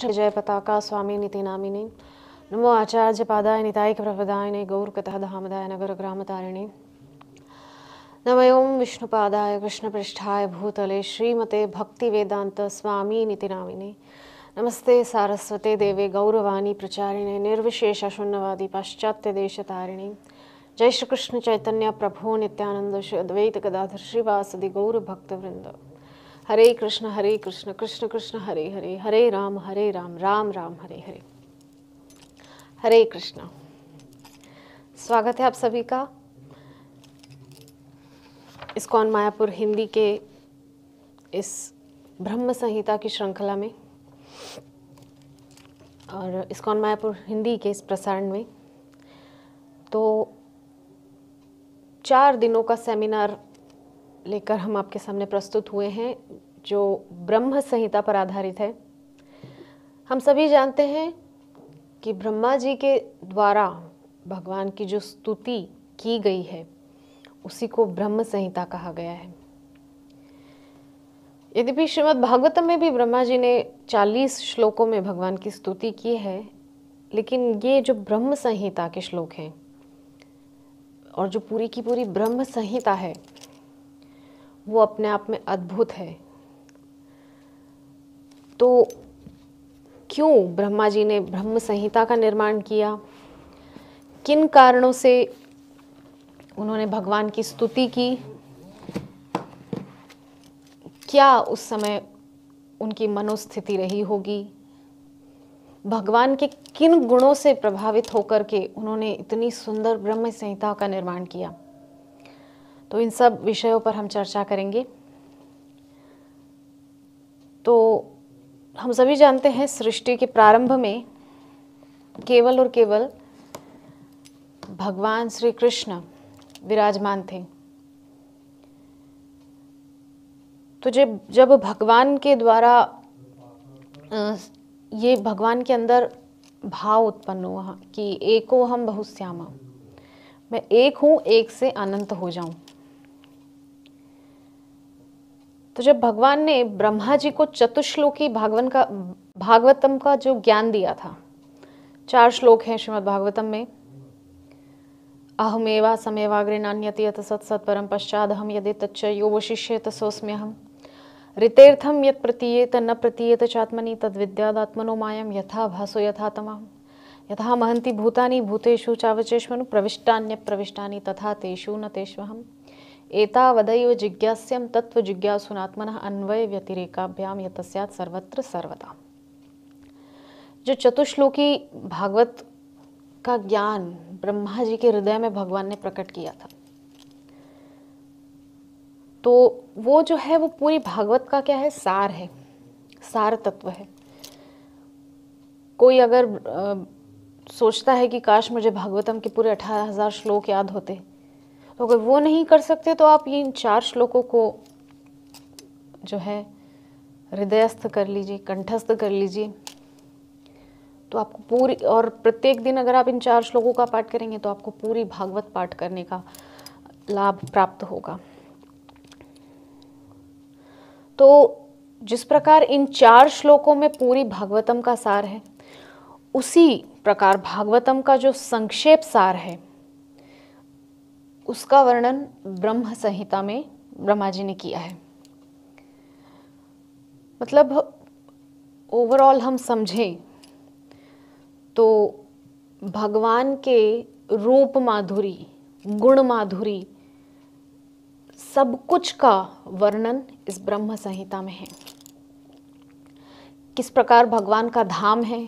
कृष्ण जय पताका स्वामी नामिनी नमो आचार्य पादाय निताय धामदाय नगर नगरग्रामतारिणी नमय ओं विष्णुपादाय कृष्णपृष्ठाय भूतले श्रीमते वेदांत स्वामी नामिनी नमस्ते सारस्वते देवे गौरवाणी प्रचारिणे निर्विशेष शून्यवादी पाश्चात्य तारिणी जय श्री कृष्ण चैतन्य प्रभो नित्यानंद श्री अद्वैत गदाधर श्रीवासदि गौरभक्तवृंद हरे कृष्ण हरे कृष्ण कृष्ण कृष्ण हरे हरे हरे राम हरे राम राम राम हरे हरे हरे कृष्ण स्वागत है आप सभी का इस्कॉन मायापुर हिंदी के इस ब्रह्म संहिता की श्रृंखला में और इस्कॉन मायापुर हिंदी के इस प्रसारण में तो चार दिनों का सेमिनार लेकर हम आपके सामने प्रस्तुत हुए हैं जो ब्रह्म संहिता पर आधारित है हम सभी जानते हैं कि ब्रह्मा जी के द्वारा भगवान की जो स्तुति की गई है उसी को ब्रह्म संहिता कहा गया है भी श्रीमद् भागवतम में भी ब्रह्मा जी ने 40 श्लोकों में भगवान की स्तुति की है लेकिन ये जो ब्रह्म संहिता के श्लोक हैं और जो पूरी की पूरी ब्रह्म संहिता है वो अपने आप में अद्भुत है तो क्यों ब्रह्मा जी ने ब्रह्म संहिता का निर्माण किया किन कारणों से उन्होंने भगवान की स्तुति की क्या उस समय उनकी मनोस्थिति रही होगी भगवान के किन गुणों से प्रभावित होकर के उन्होंने इतनी सुंदर ब्रह्म संहिता का निर्माण किया तो इन सब विषयों पर हम चर्चा करेंगे तो हम सभी जानते हैं सृष्टि के प्रारंभ में केवल और केवल भगवान श्री कृष्ण विराजमान थे तो जब जब भगवान के द्वारा ये भगवान के अंदर भाव उत्पन्न हुआ कि एको हम बहुत श्यामा मैं एक हूँ एक से अनंत हो जाऊँ तो जब भगवान ने ब्रह्मा जी को चतुश्लोकी भागवन का भागवतम का जो ज्ञान दिया था चार श्लोक हैं श्रीमद् भागवतम में अहमेवा समेवाग्रे नान्यति यत सत्सत परम पश्चाद हम यदि तच्च यो वशिष्यत हम ऋतेर्थम यत प्रतीयेत न प्रतीयत चात्मनि विद्यादात्मनो मायम यथा भासो यथा तमाम यथा महंती भूतानि भूतेषु चावचेष्वनु प्रविष्टान्य प्रविष्टानि तथा तेषु न तेष्वहम एतावदैव जिज्ञास्यं तत्वजिज्ञासुनात्मनः अन्वयव्यतिरेकाभ्याम यतस्यात् सर्वत्र सर्वदा जो चतुश्लोकी भागवत का ज्ञान ब्रह्मा जी के हृदय में भगवान ने प्रकट किया था तो वो जो है वो पूरी भागवत का क्या है सार है सार तत्व है कोई अगर आ, सोचता है कि काश मुझे भागवतम के पूरे अठारह हज़ार श्लोक याद होते तो अगर वो नहीं कर सकते तो आप ये इन चार श्लोकों को जो है हृदयस्थ कर लीजिए कंठस्थ कर लीजिए तो आपको पूरी और प्रत्येक दिन अगर आप इन चार श्लोकों का पाठ करेंगे तो आपको पूरी भागवत पाठ करने का लाभ प्राप्त होगा तो जिस प्रकार इन चार श्लोकों में पूरी भागवतम का सार है उसी प्रकार भागवतम का जो संक्षेप सार है उसका वर्णन ब्रह्म संहिता में ब्रह्मा जी ने किया है मतलब ओवरऑल हम समझें तो भगवान के रूप माधुरी गुण माधुरी सब कुछ का वर्णन इस ब्रह्म संहिता में है किस प्रकार भगवान का धाम है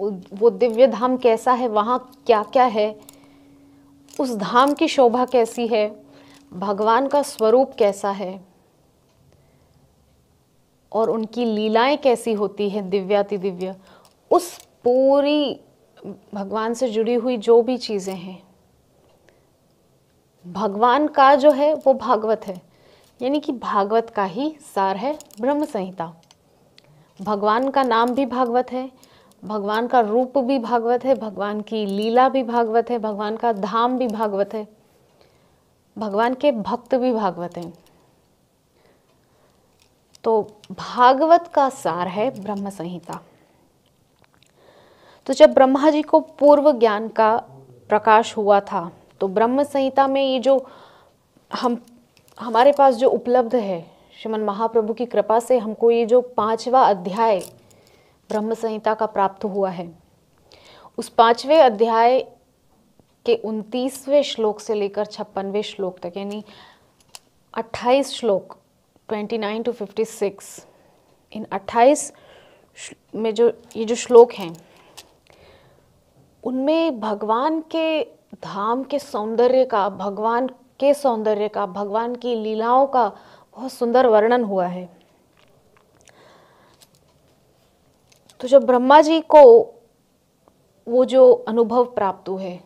वो दिव्य धाम कैसा है वहाँ क्या क्या है उस धाम की शोभा कैसी है भगवान का स्वरूप कैसा है और उनकी लीलाएं कैसी होती हैं दिव्याति दिव्य उस पूरी भगवान से जुड़ी हुई जो भी चीज़ें हैं भगवान का जो है वो भागवत है यानी कि भागवत का ही सार है ब्रह्म संहिता भगवान का नाम भी भागवत है भगवान का रूप भी भागवत है भगवान की लीला भी भागवत है भगवान का धाम भी भागवत है भगवान के भक्त भी भागवत हैं तो भागवत का सार है ब्रह्म संहिता तो जब ब्रह्मा जी को पूर्व ज्ञान का प्रकाश हुआ था तो ब्रह्म संहिता में ये जो हम हमारे पास जो उपलब्ध है श्रीमन महाप्रभु की कृपा से हमको ये जो पांचवा अध्याय ब्रह्म संहिता का प्राप्त हुआ है उस पांचवे अध्याय के उनतीसवें श्लोक से लेकर छप्पनवें श्लोक तक यानी 28 श्लोक 29 टू 56 इन 28 में जो ये जो श्लोक हैं उनमें भगवान के धाम के सौंदर्य का भगवान के सौंदर्य का भगवान की लीलाओं का बहुत सुंदर वर्णन हुआ है तो जब ब्रह्मा जी को वो जो अनुभव प्राप्त हुए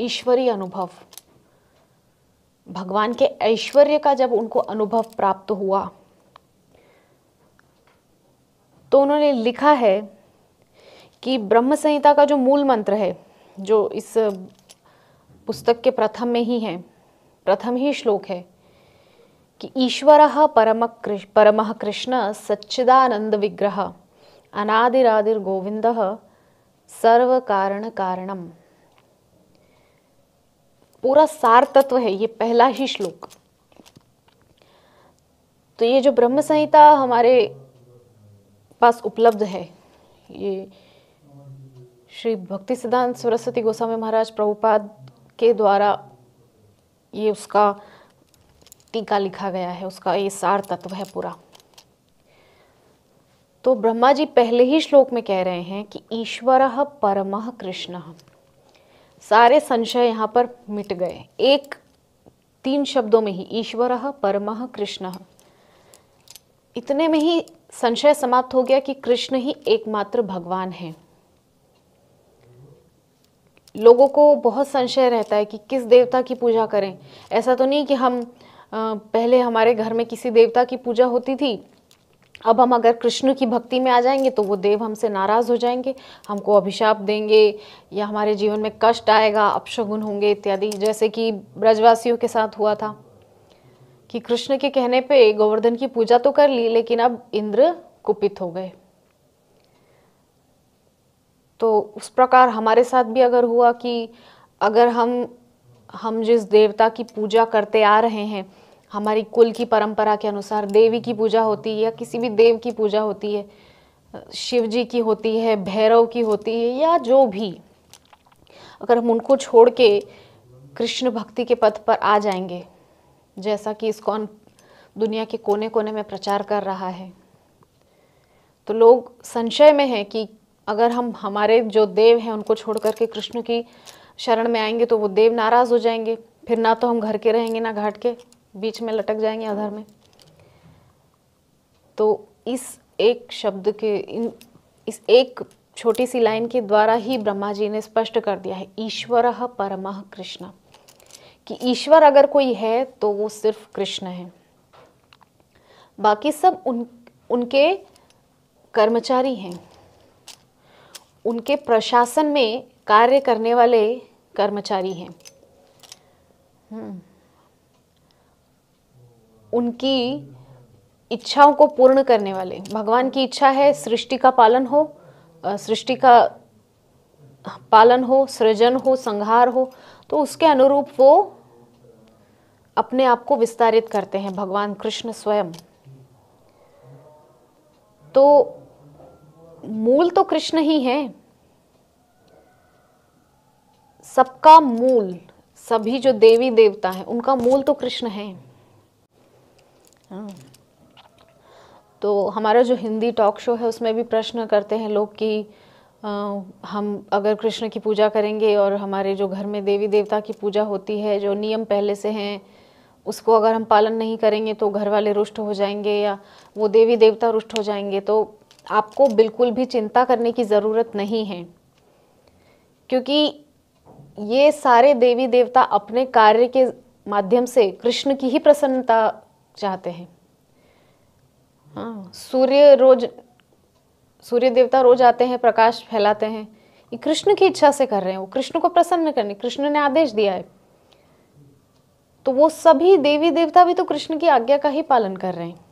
ईश्वरीय अनुभव भगवान के ऐश्वर्य का जब उनको अनुभव प्राप्त हुआ तो उन्होंने लिखा है कि ब्रह्म संहिता का जो मूल मंत्र है जो इस पुस्तक के प्रथम में ही है प्रथम ही श्लोक है कि ईश्वर परम कृष्ण परम कृष्ण सच्चिदानंद विग्रह सर्व कारण कारणम पूरा सार तत्व है ये पहला ही श्लोक तो ये जो ब्रह्म संहिता हमारे पास उपलब्ध है ये श्री भक्ति सिद्धांत सरस्वती गोस्वामी महाराज प्रभुपाद के द्वारा ये उसका टीका लिखा गया है उसका ये सार तत्व है पूरा तो ब्रह्मा जी पहले ही श्लोक में कह रहे हैं कि ईश्वर परम कृष्ण सारे संशय यहाँ पर मिट गए एक तीन शब्दों में ही ईश्वर परम कृष्ण इतने में ही संशय समाप्त हो गया कि कृष्ण ही एकमात्र भगवान है लोगों को बहुत संशय रहता है कि किस देवता की पूजा करें ऐसा तो नहीं कि हम पहले हमारे घर में किसी देवता की पूजा होती थी अब हम अगर कृष्ण की भक्ति में आ जाएंगे तो वो देव हमसे नाराज़ हो जाएंगे हमको अभिशाप देंगे या हमारे जीवन में कष्ट आएगा अपशगुन होंगे इत्यादि जैसे कि ब्रजवासियों के साथ हुआ था कि कृष्ण के कहने पे गोवर्धन की पूजा तो कर ली लेकिन अब इंद्र कुपित हो गए तो उस प्रकार हमारे साथ भी अगर हुआ कि अगर हम हम जिस देवता की पूजा करते आ रहे हैं हमारी कुल की परंपरा के अनुसार देवी की पूजा होती है या किसी भी देव की पूजा होती है शिव जी की होती है भैरव की होती है या जो भी अगर हम उनको छोड़ के कृष्ण भक्ति के पथ पर आ जाएंगे जैसा कि इसकॉन दुनिया के कोने कोने में प्रचार कर रहा है तो लोग संशय में हैं कि अगर हम हमारे जो देव हैं उनको छोड़ करके कृष्ण की शरण में आएंगे तो वो देव नाराज़ हो जाएंगे फिर ना तो हम घर के रहेंगे ना घाट के बीच में लटक जाएंगे आधार में तो इस एक शब्द के इन इस एक छोटी सी लाइन के द्वारा ही ब्रह्मा जी ने स्पष्ट कर दिया है ईश्वर परम कृष्ण कि ईश्वर अगर कोई है तो वो सिर्फ कृष्ण है बाकी सब उन उनके कर्मचारी हैं उनके प्रशासन में कार्य करने वाले कर्मचारी हैं हम्म उनकी इच्छाओं को पूर्ण करने वाले भगवान की इच्छा है सृष्टि का पालन हो सृष्टि का पालन हो सृजन हो संहार हो तो उसके अनुरूप वो अपने आप को विस्तारित करते हैं भगवान कृष्ण स्वयं तो मूल तो कृष्ण ही है सबका मूल सभी जो देवी देवता हैं उनका मूल तो कृष्ण है हाँ। तो हमारा जो हिंदी टॉक शो है उसमें भी प्रश्न करते हैं लोग कि हम अगर कृष्ण की पूजा करेंगे और हमारे जो घर में देवी देवता की पूजा होती है जो नियम पहले से हैं उसको अगर हम पालन नहीं करेंगे तो घर वाले रुष्ट हो जाएंगे या वो देवी देवता रुष्ट हो जाएंगे तो आपको बिल्कुल भी चिंता करने की ज़रूरत नहीं है क्योंकि ये सारे देवी देवता अपने कार्य के माध्यम से कृष्ण की ही प्रसन्नता चाहते हैं हाँ, सूर्य रोज सूर्य देवता रोज आते हैं प्रकाश फैलाते हैं ये कृष्ण की इच्छा से कर रहे हैं वो कृष्ण को प्रसन्न करने कृष्ण ने आदेश दिया है तो वो सभी देवी देवता भी तो कृष्ण की आज्ञा का ही पालन कर रहे हैं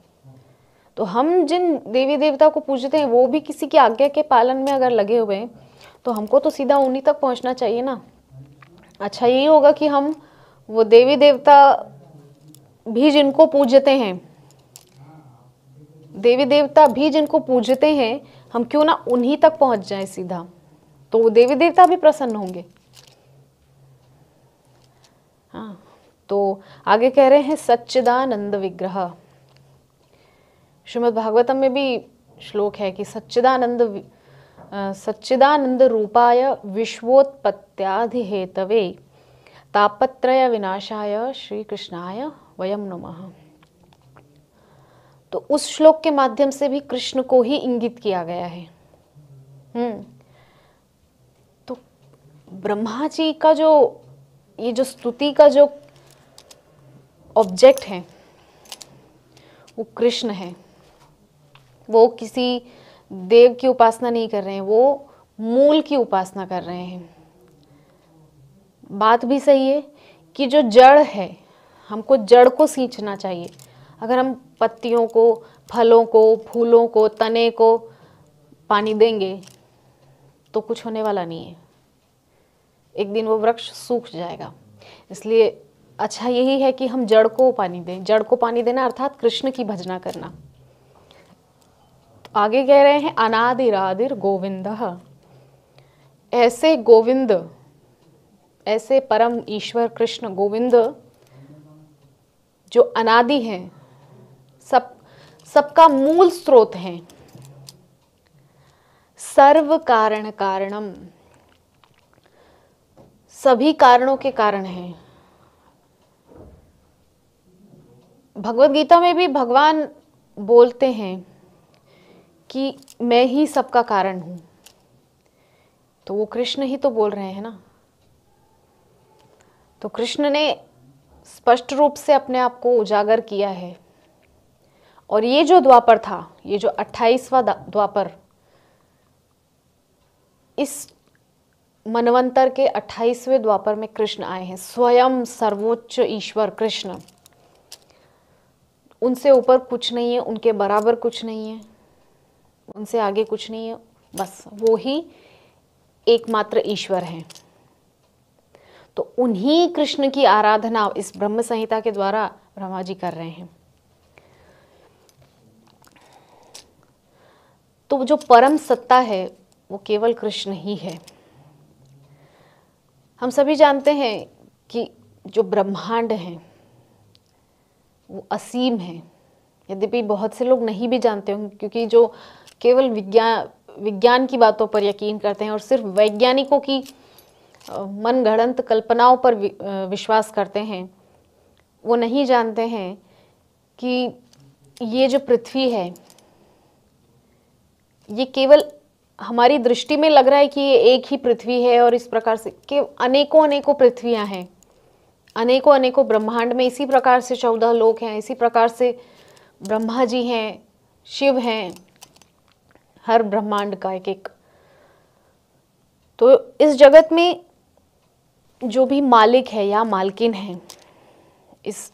तो हम जिन देवी देवता को पूजते हैं वो भी किसी की आज्ञा के पालन में अगर लगे हुए हैं तो हमको तो सीधा उन्हीं तक पहुंचना चाहिए ना अच्छा यही होगा कि हम वो देवी देवता भी जिनको पूजते हैं देवी देवता भी जिनको पूजते हैं हम क्यों ना उन्हीं तक पहुंच जाए सीधा तो वो देवी देवता भी प्रसन्न होंगे हाँ तो आगे कह रहे हैं सच्चिदानंद विग्रह श्रीमद भागवतम में भी श्लोक है कि सच्चिदानंद सच्चिदानंद रूपाय हेतवे तापत्रय विनाशाय श्री कृष्णाय वयम नमः तो उस श्लोक के माध्यम से भी कृष्ण को ही इंगित किया गया है हम्म तो ब्रह्मा जी का जो ये जो स्तुति का जो ऑब्जेक्ट है वो कृष्ण है वो किसी देव की उपासना नहीं कर रहे हैं वो मूल की उपासना कर रहे हैं बात भी सही है कि जो जड़ है हमको जड़ को सींचना चाहिए अगर हम पत्तियों को फलों को फूलों को तने को पानी देंगे तो कुछ होने वाला नहीं है एक दिन वो वृक्ष सूख जाएगा इसलिए अच्छा यही है कि हम जड़ को पानी दें जड़ को पानी देना अर्थात कृष्ण की भजना करना आगे कह रहे हैं अनादिरादिर गोविंद ऐसे गोविंद ऐसे परम ईश्वर कृष्ण गोविंद जो अनादि हैं सब सबका मूल स्रोत हैं सर्व कारण कारणम सभी कारणों के कारण हैं भगवत गीता में भी भगवान बोलते हैं कि मैं ही सबका कारण हूं तो वो कृष्ण ही तो बोल रहे हैं ना तो कृष्ण ने स्पष्ट रूप से अपने आप को उजागर किया है और ये जो द्वापर था ये जो अट्ठाईसवा द्वापर इस मनवंतर के अट्ठाईसवें द्वापर में कृष्ण आए हैं स्वयं सर्वोच्च ईश्वर कृष्ण उनसे ऊपर कुछ नहीं है उनके बराबर कुछ नहीं है उनसे आगे कुछ नहीं है बस वो ही एकमात्र ईश्वर हैं तो उन्हीं कृष्ण की आराधना इस ब्रह्म संहिता के द्वारा ब्रह्मा जी कर रहे हैं तो जो परम सत्ता है वो केवल कृष्ण ही है हम सभी जानते हैं कि जो ब्रह्मांड है वो असीम है यद्यपि बहुत से लोग नहीं भी जानते होंगे क्योंकि जो केवल विज्ञान विज्ञान की बातों पर यकीन करते हैं और सिर्फ वैज्ञानिकों की मन कल्पनाओं पर विश्वास करते हैं वो नहीं जानते हैं कि ये जो पृथ्वी है ये केवल हमारी दृष्टि में लग रहा है कि ये एक ही पृथ्वी है और इस प्रकार से के अनेकों अनेकों पृथ्वियां हैं अनेकों अनेकों ब्रह्मांड में इसी प्रकार से चौदह लोग हैं इसी प्रकार से ब्रह्मा जी हैं शिव हैं हर ब्रह्मांड का एक एक तो इस जगत में जो भी मालिक है या मालकिन है इस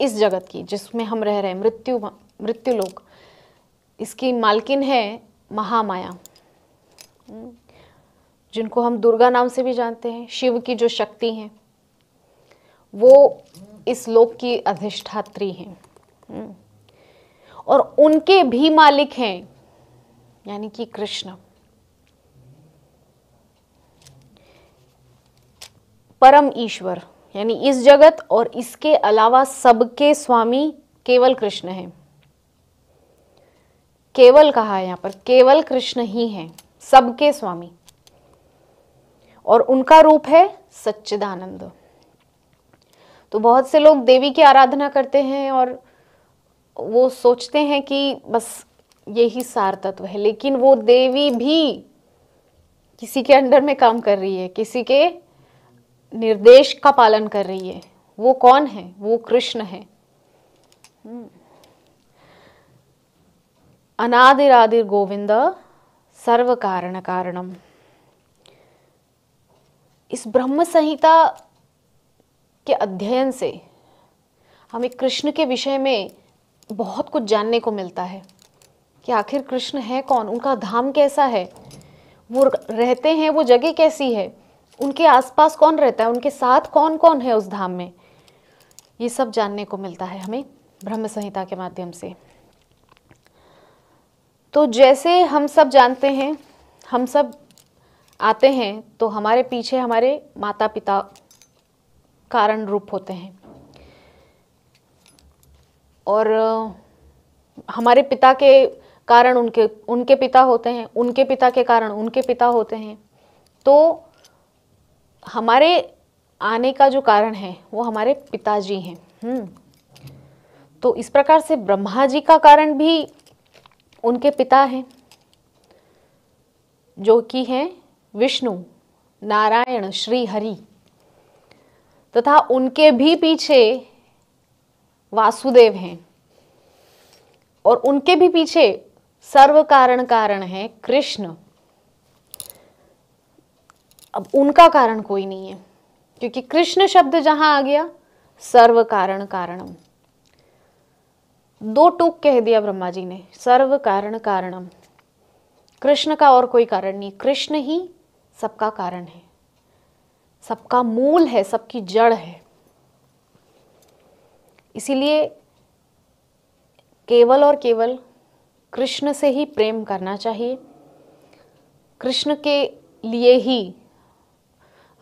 इस जगत की जिसमें हम रह रहे हैं मृत्यु मृत्यु लोक इसकी मालकिन है महामाया जिनको हम दुर्गा नाम से भी जानते हैं शिव की जो शक्ति हैं वो इस लोक की अधिष्ठात्री हैं और उनके भी मालिक हैं यानी कि कृष्ण परम ईश्वर यानी इस जगत और इसके अलावा सबके स्वामी केवल कृष्ण हैं केवल कहा है यहां पर केवल कृष्ण ही हैं सबके स्वामी और उनका रूप है सच्चिदानंद तो बहुत से लोग देवी की आराधना करते हैं और वो सोचते हैं कि बस यही सार तत्व है लेकिन वो देवी भी किसी के अंडर में काम कर रही है किसी के निर्देश का पालन कर रही है वो कौन है वो कृष्ण है अनादिर आदिर गोविंद सर्व कारण कारणम इस ब्रह्म संहिता के अध्ययन से हमें कृष्ण के विषय में बहुत कुछ जानने को मिलता है कि आखिर कृष्ण है कौन उनका धाम कैसा है वो रहते हैं वो जगह कैसी है उनके आसपास कौन रहता है उनके साथ कौन कौन है उस धाम में ये सब जानने को मिलता है हमें ब्रह्म संहिता के माध्यम से तो जैसे हम सब जानते हैं हम सब आते हैं तो हमारे पीछे हमारे माता पिता कारण रूप होते हैं और हमारे पिता के कारण उनके उनके पिता होते हैं उनके पिता के कारण उनके पिता होते हैं तो हमारे आने का जो कारण है वो हमारे पिताजी हैं हम्म। तो इस प्रकार से ब्रह्मा जी का कारण भी उनके पिता हैं जो कि हैं विष्णु नारायण श्री हरि तथा उनके भी पीछे वासुदेव हैं और उनके भी पीछे सर्व कारण कारण है कृष्ण अब उनका कारण कोई नहीं है क्योंकि कृष्ण शब्द जहां आ गया सर्व कारण कारणम दो टूक कह दिया ब्रह्मा जी ने सर्व कारण कारणम कृष्ण का और कोई कारण नहीं कृष्ण ही सबका कारण है सबका मूल है सबकी जड़ है इसीलिए केवल और केवल कृष्ण से ही प्रेम करना चाहिए कृष्ण के लिए ही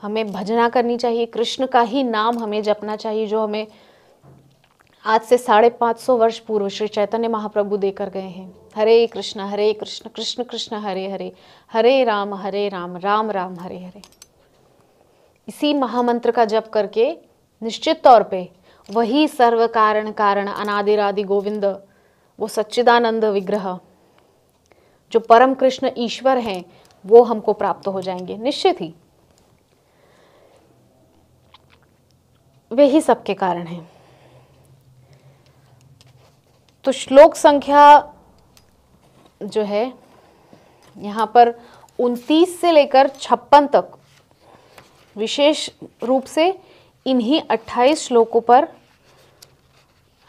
हमें भजना करनी चाहिए कृष्ण का ही नाम हमें जपना चाहिए जो हमें आज से साढ़े पाँच सौ वर्ष पूर्व श्री चैतन्य महाप्रभु देकर गए हैं हरे कृष्ण हरे कृष्ण कृष्ण कृष्ण हरे हरे हरे राम हरे राम राम राम हरे हरे इसी महामंत्र का जप करके निश्चित तौर पे वही सर्व कारण कारण अनादिरादि गोविंद वो सच्चिदानंद विग्रह जो परम कृष्ण ईश्वर हैं वो हमको प्राप्त हो जाएंगे निश्चित ही वे ही सबके कारण हैं तो श्लोक संख्या जो है यहाँ पर 29 से लेकर छप्पन तक विशेष रूप से इन्हीं 28 श्लोकों पर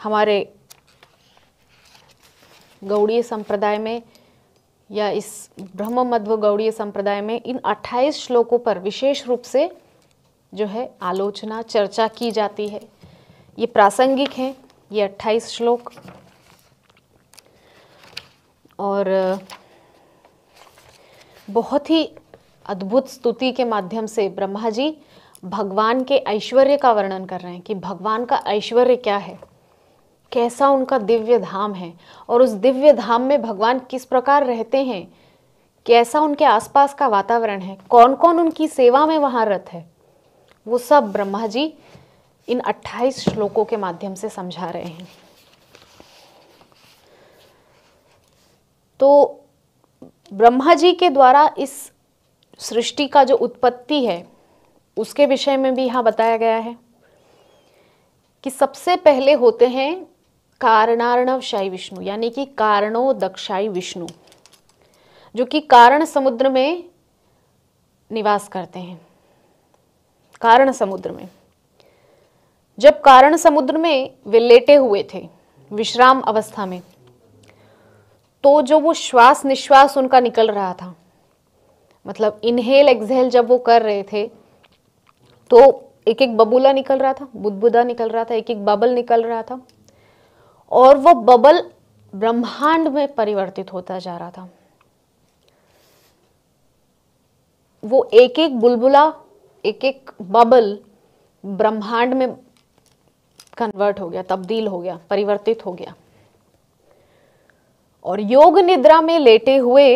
हमारे गौड़ीय संप्रदाय में या इस ब्रह्म मध्व गौड़ीय संप्रदाय में इन 28 श्लोकों पर विशेष रूप से जो है आलोचना चर्चा की जाती है ये प्रासंगिक हैं ये अट्ठाईस श्लोक और बहुत ही अद्भुत स्तुति के माध्यम से ब्रह्मा जी भगवान के ऐश्वर्य का वर्णन कर रहे हैं कि भगवान का ऐश्वर्य क्या है कैसा उनका दिव्य धाम है और उस दिव्य धाम में भगवान किस प्रकार रहते हैं कैसा उनके आसपास का वातावरण है कौन कौन उनकी सेवा में वहाँ रथ है वो सब ब्रह्मा जी इन 28 श्लोकों के माध्यम से समझा रहे हैं तो ब्रह्मा जी के द्वारा इस सृष्टि का जो उत्पत्ति है उसके विषय में भी यहाँ बताया गया है कि सबसे पहले होते हैं कारणार्णव शाही विष्णु यानी कि कारणो दक्षाई विष्णु जो कि कारण समुद्र में निवास करते हैं कारण समुद्र में जब कारण समुद्र में वे लेटे हुए थे विश्राम अवस्था में तो जो वो श्वास निश्वास उनका निकल रहा था मतलब इनहेल एक्सहेल जब वो कर रहे थे तो एक एक बबूला निकल रहा था बुदबुदा निकल रहा था एक एक बबल निकल रहा था और वो बबल ब्रह्मांड में परिवर्तित होता जा रहा था वो एक एक बुलबुला एक एक बबल ब्रह्मांड में कन्वर्ट हो गया तब्दील हो गया परिवर्तित हो गया और योग निद्रा में लेटे हुए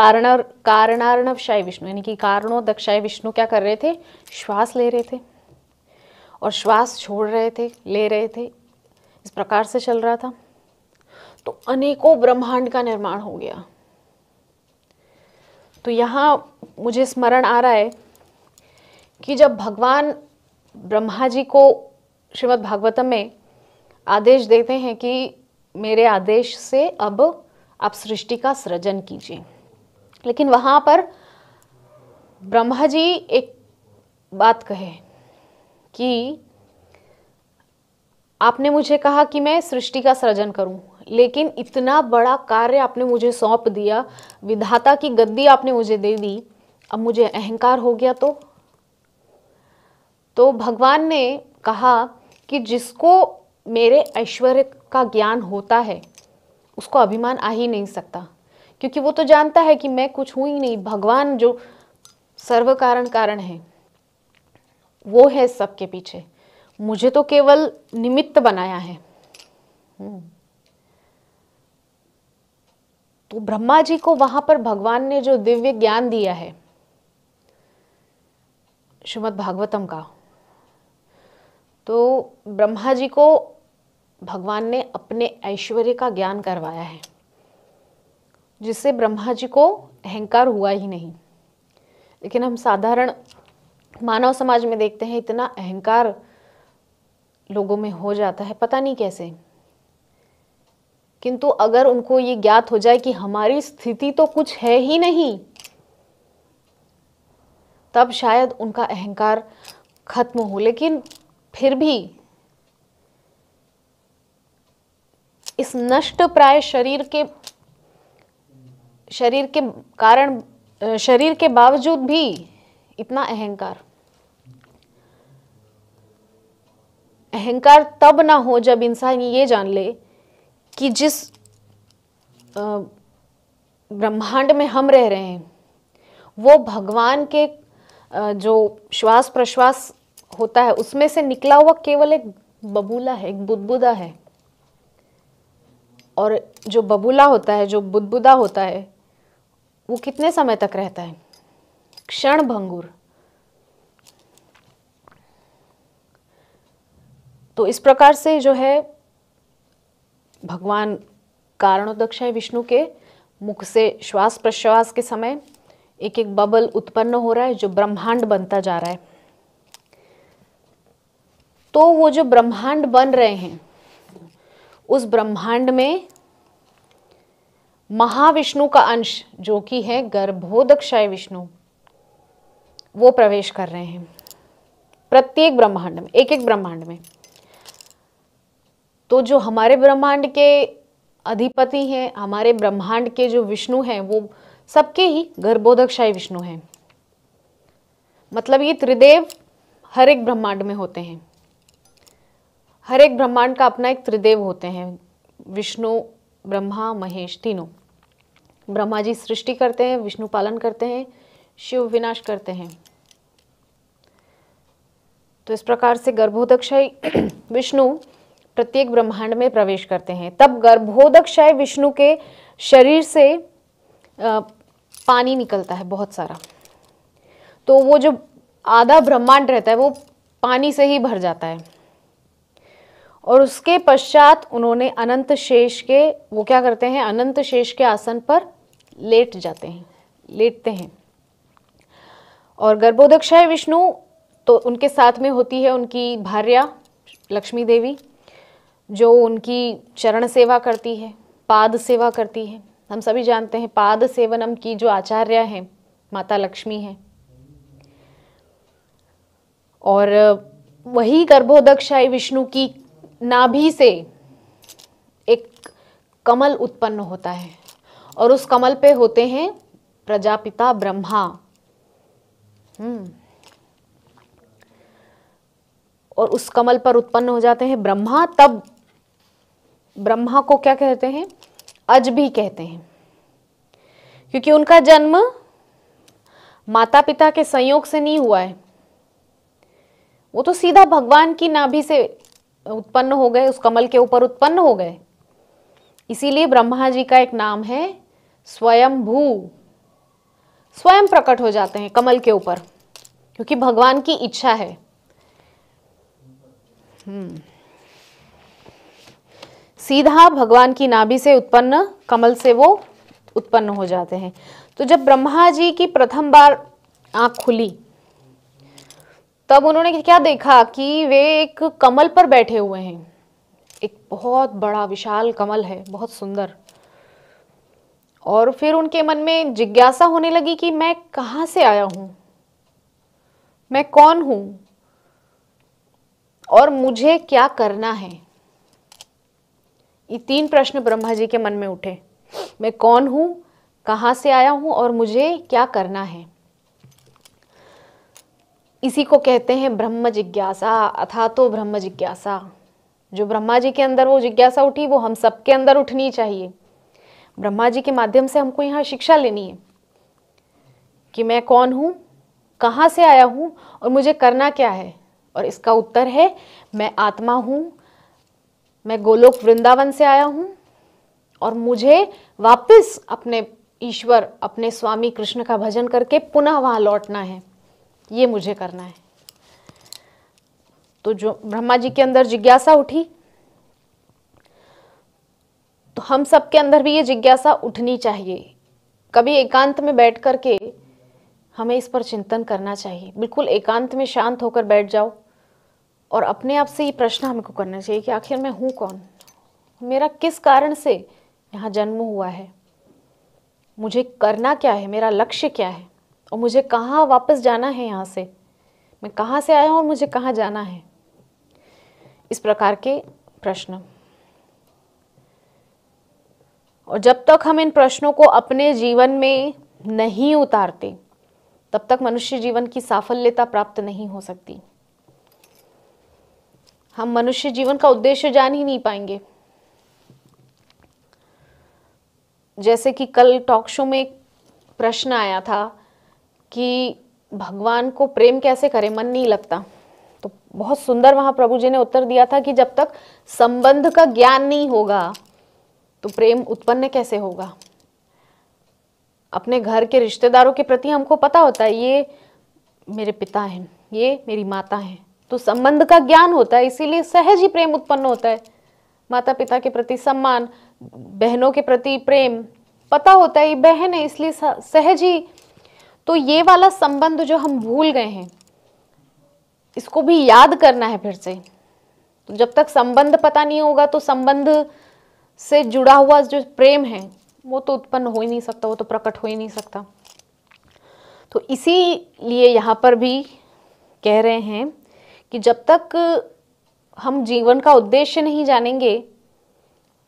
कारणार शाय विष्णु यानी कि कारणों दक्षाय विष्णु क्या कर रहे थे श्वास ले रहे थे और श्वास छोड़ रहे थे ले रहे थे इस प्रकार से चल रहा था तो अनेकों ब्रह्मांड का निर्माण हो गया तो यहाँ मुझे स्मरण आ रहा है कि जब भगवान ब्रह्मा जी को श्रीमद् भागवतम में आदेश देते हैं कि मेरे आदेश से अब आप सृष्टि का सृजन कीजिए लेकिन वहाँ पर ब्रह्मा जी एक बात कहे कि आपने मुझे कहा कि मैं सृष्टि का सृजन करूं लेकिन इतना बड़ा कार्य आपने मुझे सौंप दिया विधाता की गद्दी आपने मुझे दे दी अब मुझे अहंकार हो गया तो तो भगवान ने कहा कि जिसको मेरे ऐश्वर्य का ज्ञान होता है उसको अभिमान आ ही नहीं सकता क्योंकि वो तो जानता है कि मैं कुछ हूँ ही नहीं भगवान जो सर्व कारण कारण है वो है सबके पीछे मुझे तो केवल निमित्त बनाया है हम्म। तो ब्रह्मा जी को वहां पर भगवान ने जो दिव्य ज्ञान दिया है श्रीमद भागवतम का तो ब्रह्मा जी को भगवान ने अपने ऐश्वर्य का ज्ञान करवाया है जिससे ब्रह्मा जी को अहंकार हुआ ही नहीं लेकिन हम साधारण मानव समाज में देखते हैं इतना अहंकार लोगों में हो जाता है पता नहीं कैसे किंतु अगर उनको ये ज्ञात हो जाए कि हमारी स्थिति तो कुछ है ही नहीं तब शायद उनका अहंकार खत्म हो लेकिन फिर भी इस नष्ट प्राय शरीर के शरीर के कारण शरीर के बावजूद भी इतना अहंकार अहंकार तब ना हो जब इंसान ये जान ले कि जिस ब्रह्मांड में हम रह रहे हैं वो भगवान के जो श्वास प्रश्वास होता है उसमें से निकला हुआ केवल एक बबूला है एक बुदबुदा है और जो बबूला होता है जो बुदबुदा होता है वो कितने समय तक रहता है क्षण भंगुर तो इस प्रकार से जो है भगवान कारणोदक्ष है विष्णु के मुख से श्वास प्रश्वास के समय एक एक बबल उत्पन्न हो रहा है जो ब्रह्मांड बनता जा रहा है तो वो जो ब्रह्मांड बन रहे हैं उस ब्रह्मांड में महाविष्णु का अंश जो कि है गर्भोदक्षय विष्णु वो प्रवेश कर रहे हैं प्रत्येक ब्रह्मांड में एक एक ब्रह्मांड में तो जो हमारे ब्रह्मांड के अधिपति हैं हमारे ब्रह्मांड के जो विष्णु हैं वो सबके ही गर्भोदकशाही विष्णु हैं मतलब ये त्रिदेव हर एक ब्रह्मांड में होते हैं हर एक ब्रह्मांड का अपना एक त्रिदेव होते हैं विष्णु ब्रह्मा महेश तीनों ब्रह्मा जी सृष्टि करते हैं विष्णु पालन करते हैं शिव विनाश करते हैं तो इस प्रकार से गर्भोदक्षाई विष्णु प्रत्येक ब्रह्मांड में प्रवेश करते हैं तब गर्भोदक्षाय विष्णु के शरीर से पानी निकलता है बहुत सारा तो वो जो आधा ब्रह्मांड रहता है वो पानी से ही भर जाता है और उसके पश्चात उन्होंने अनंत शेष के वो क्या करते हैं अनंत शेष के आसन पर लेट जाते हैं लेटते हैं और गर्भोदक्षय विष्णु तो उनके साथ में होती है उनकी भार्या लक्ष्मी देवी जो उनकी चरण सेवा करती है पाद सेवा करती है हम सभी जानते हैं पाद सेवनम की जो आचार्य हैं माता लक्ष्मी हैं और वही गर्भोदक्षाई विष्णु की नाभि से एक कमल उत्पन्न होता है और उस कमल पे होते हैं प्रजापिता ब्रह्मा हम्म। और उस कमल पर उत्पन्न हो जाते हैं ब्रह्मा तब ब्रह्मा को क्या कहते हैं अज भी कहते हैं क्योंकि उनका जन्म माता पिता के संयोग से नहीं हुआ है वो तो सीधा भगवान की नाभि से उत्पन्न हो गए उस कमल के ऊपर उत्पन्न हो गए इसीलिए ब्रह्मा जी का एक नाम है स्वयं भू स्वयं प्रकट हो जाते हैं कमल के ऊपर क्योंकि भगवान की इच्छा है हम्म सीधा भगवान की नाभि से उत्पन्न कमल से वो उत्पन्न हो जाते हैं तो जब ब्रह्मा जी की प्रथम बार आंख खुली तब उन्होंने क्या देखा कि वे एक कमल पर बैठे हुए हैं एक बहुत बड़ा विशाल कमल है बहुत सुंदर और फिर उनके मन में जिज्ञासा होने लगी कि मैं कहां से आया हूं मैं कौन हूं और मुझे क्या करना है ये तीन प्रश्न ब्रह्मा जी के मन में उठे मैं कौन हूँ कहाँ से आया हूँ और मुझे क्या करना है इसी को कहते हैं ब्रह्म जिज्ञासा अथा तो ब्रह्म जिज्ञासा जो ब्रह्मा जी के अंदर वो जिज्ञासा उठी वो हम सबके अंदर उठनी चाहिए ब्रह्मा जी के माध्यम से हमको यहाँ शिक्षा लेनी है कि मैं कौन हूँ कहाँ से आया हूँ और मुझे करना क्या है और इसका उत्तर है मैं आत्मा हूँ मैं गोलोक वृंदावन से आया हूँ और मुझे वापस अपने ईश्वर अपने स्वामी कृष्ण का भजन करके पुनः वहाँ लौटना है ये मुझे करना है तो जो ब्रह्मा जी के अंदर जिज्ञासा उठी तो हम सब के अंदर भी ये जिज्ञासा उठनी चाहिए कभी एकांत में बैठ करके हमें इस पर चिंतन करना चाहिए बिल्कुल एकांत में शांत होकर बैठ जाओ और अपने आप से ये प्रश्न हमको करना चाहिए कि आखिर मैं हूँ कौन मेरा किस कारण से यहाँ जन्म हुआ है मुझे करना क्या है मेरा लक्ष्य क्या है और मुझे कहाँ वापस जाना है यहाँ से मैं कहाँ से आया हूँ और मुझे कहाँ जाना है इस प्रकार के प्रश्न और जब तक हम इन प्रश्नों को अपने जीवन में नहीं उतारते तब तक मनुष्य जीवन की साफल्यता प्राप्त नहीं हो सकती हम मनुष्य जीवन का उद्देश्य जान ही नहीं पाएंगे जैसे कि कल टॉक शो में एक प्रश्न आया था कि भगवान को प्रेम कैसे करें मन नहीं लगता तो बहुत सुंदर वहां प्रभु जी ने उत्तर दिया था कि जब तक संबंध का ज्ञान नहीं होगा तो प्रेम उत्पन्न कैसे होगा अपने घर के रिश्तेदारों के प्रति हमको पता होता है ये मेरे पिता हैं ये मेरी माता हैं तो संबंध का ज्ञान होता है इसीलिए सहज ही प्रेम उत्पन्न होता है माता पिता के प्रति सम्मान बहनों के प्रति प्रेम पता होता है ये बहन है इसलिए सहज ही तो ये वाला संबंध जो हम भूल गए हैं इसको भी याद करना है फिर से तो जब तक संबंध पता नहीं होगा तो संबंध से जुड़ा हुआ जो प्रेम है वो तो उत्पन्न हो ही नहीं सकता वो तो प्रकट हो ही नहीं सकता तो इसी लिए यहाँ पर भी कह रहे हैं कि जब तक हम जीवन का उद्देश्य नहीं जानेंगे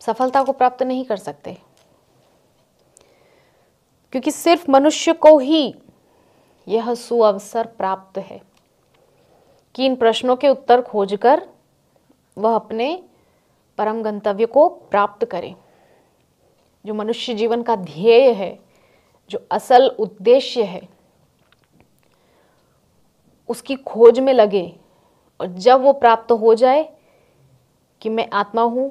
सफलता को प्राप्त नहीं कर सकते क्योंकि सिर्फ मनुष्य को ही यह सुअवसर प्राप्त है कि इन प्रश्नों के उत्तर खोजकर वह अपने परम गंतव्य को प्राप्त करें जो मनुष्य जीवन का ध्येय है जो असल उद्देश्य है उसकी खोज में लगे और जब वो प्राप्त हो जाए कि मैं आत्मा हूँ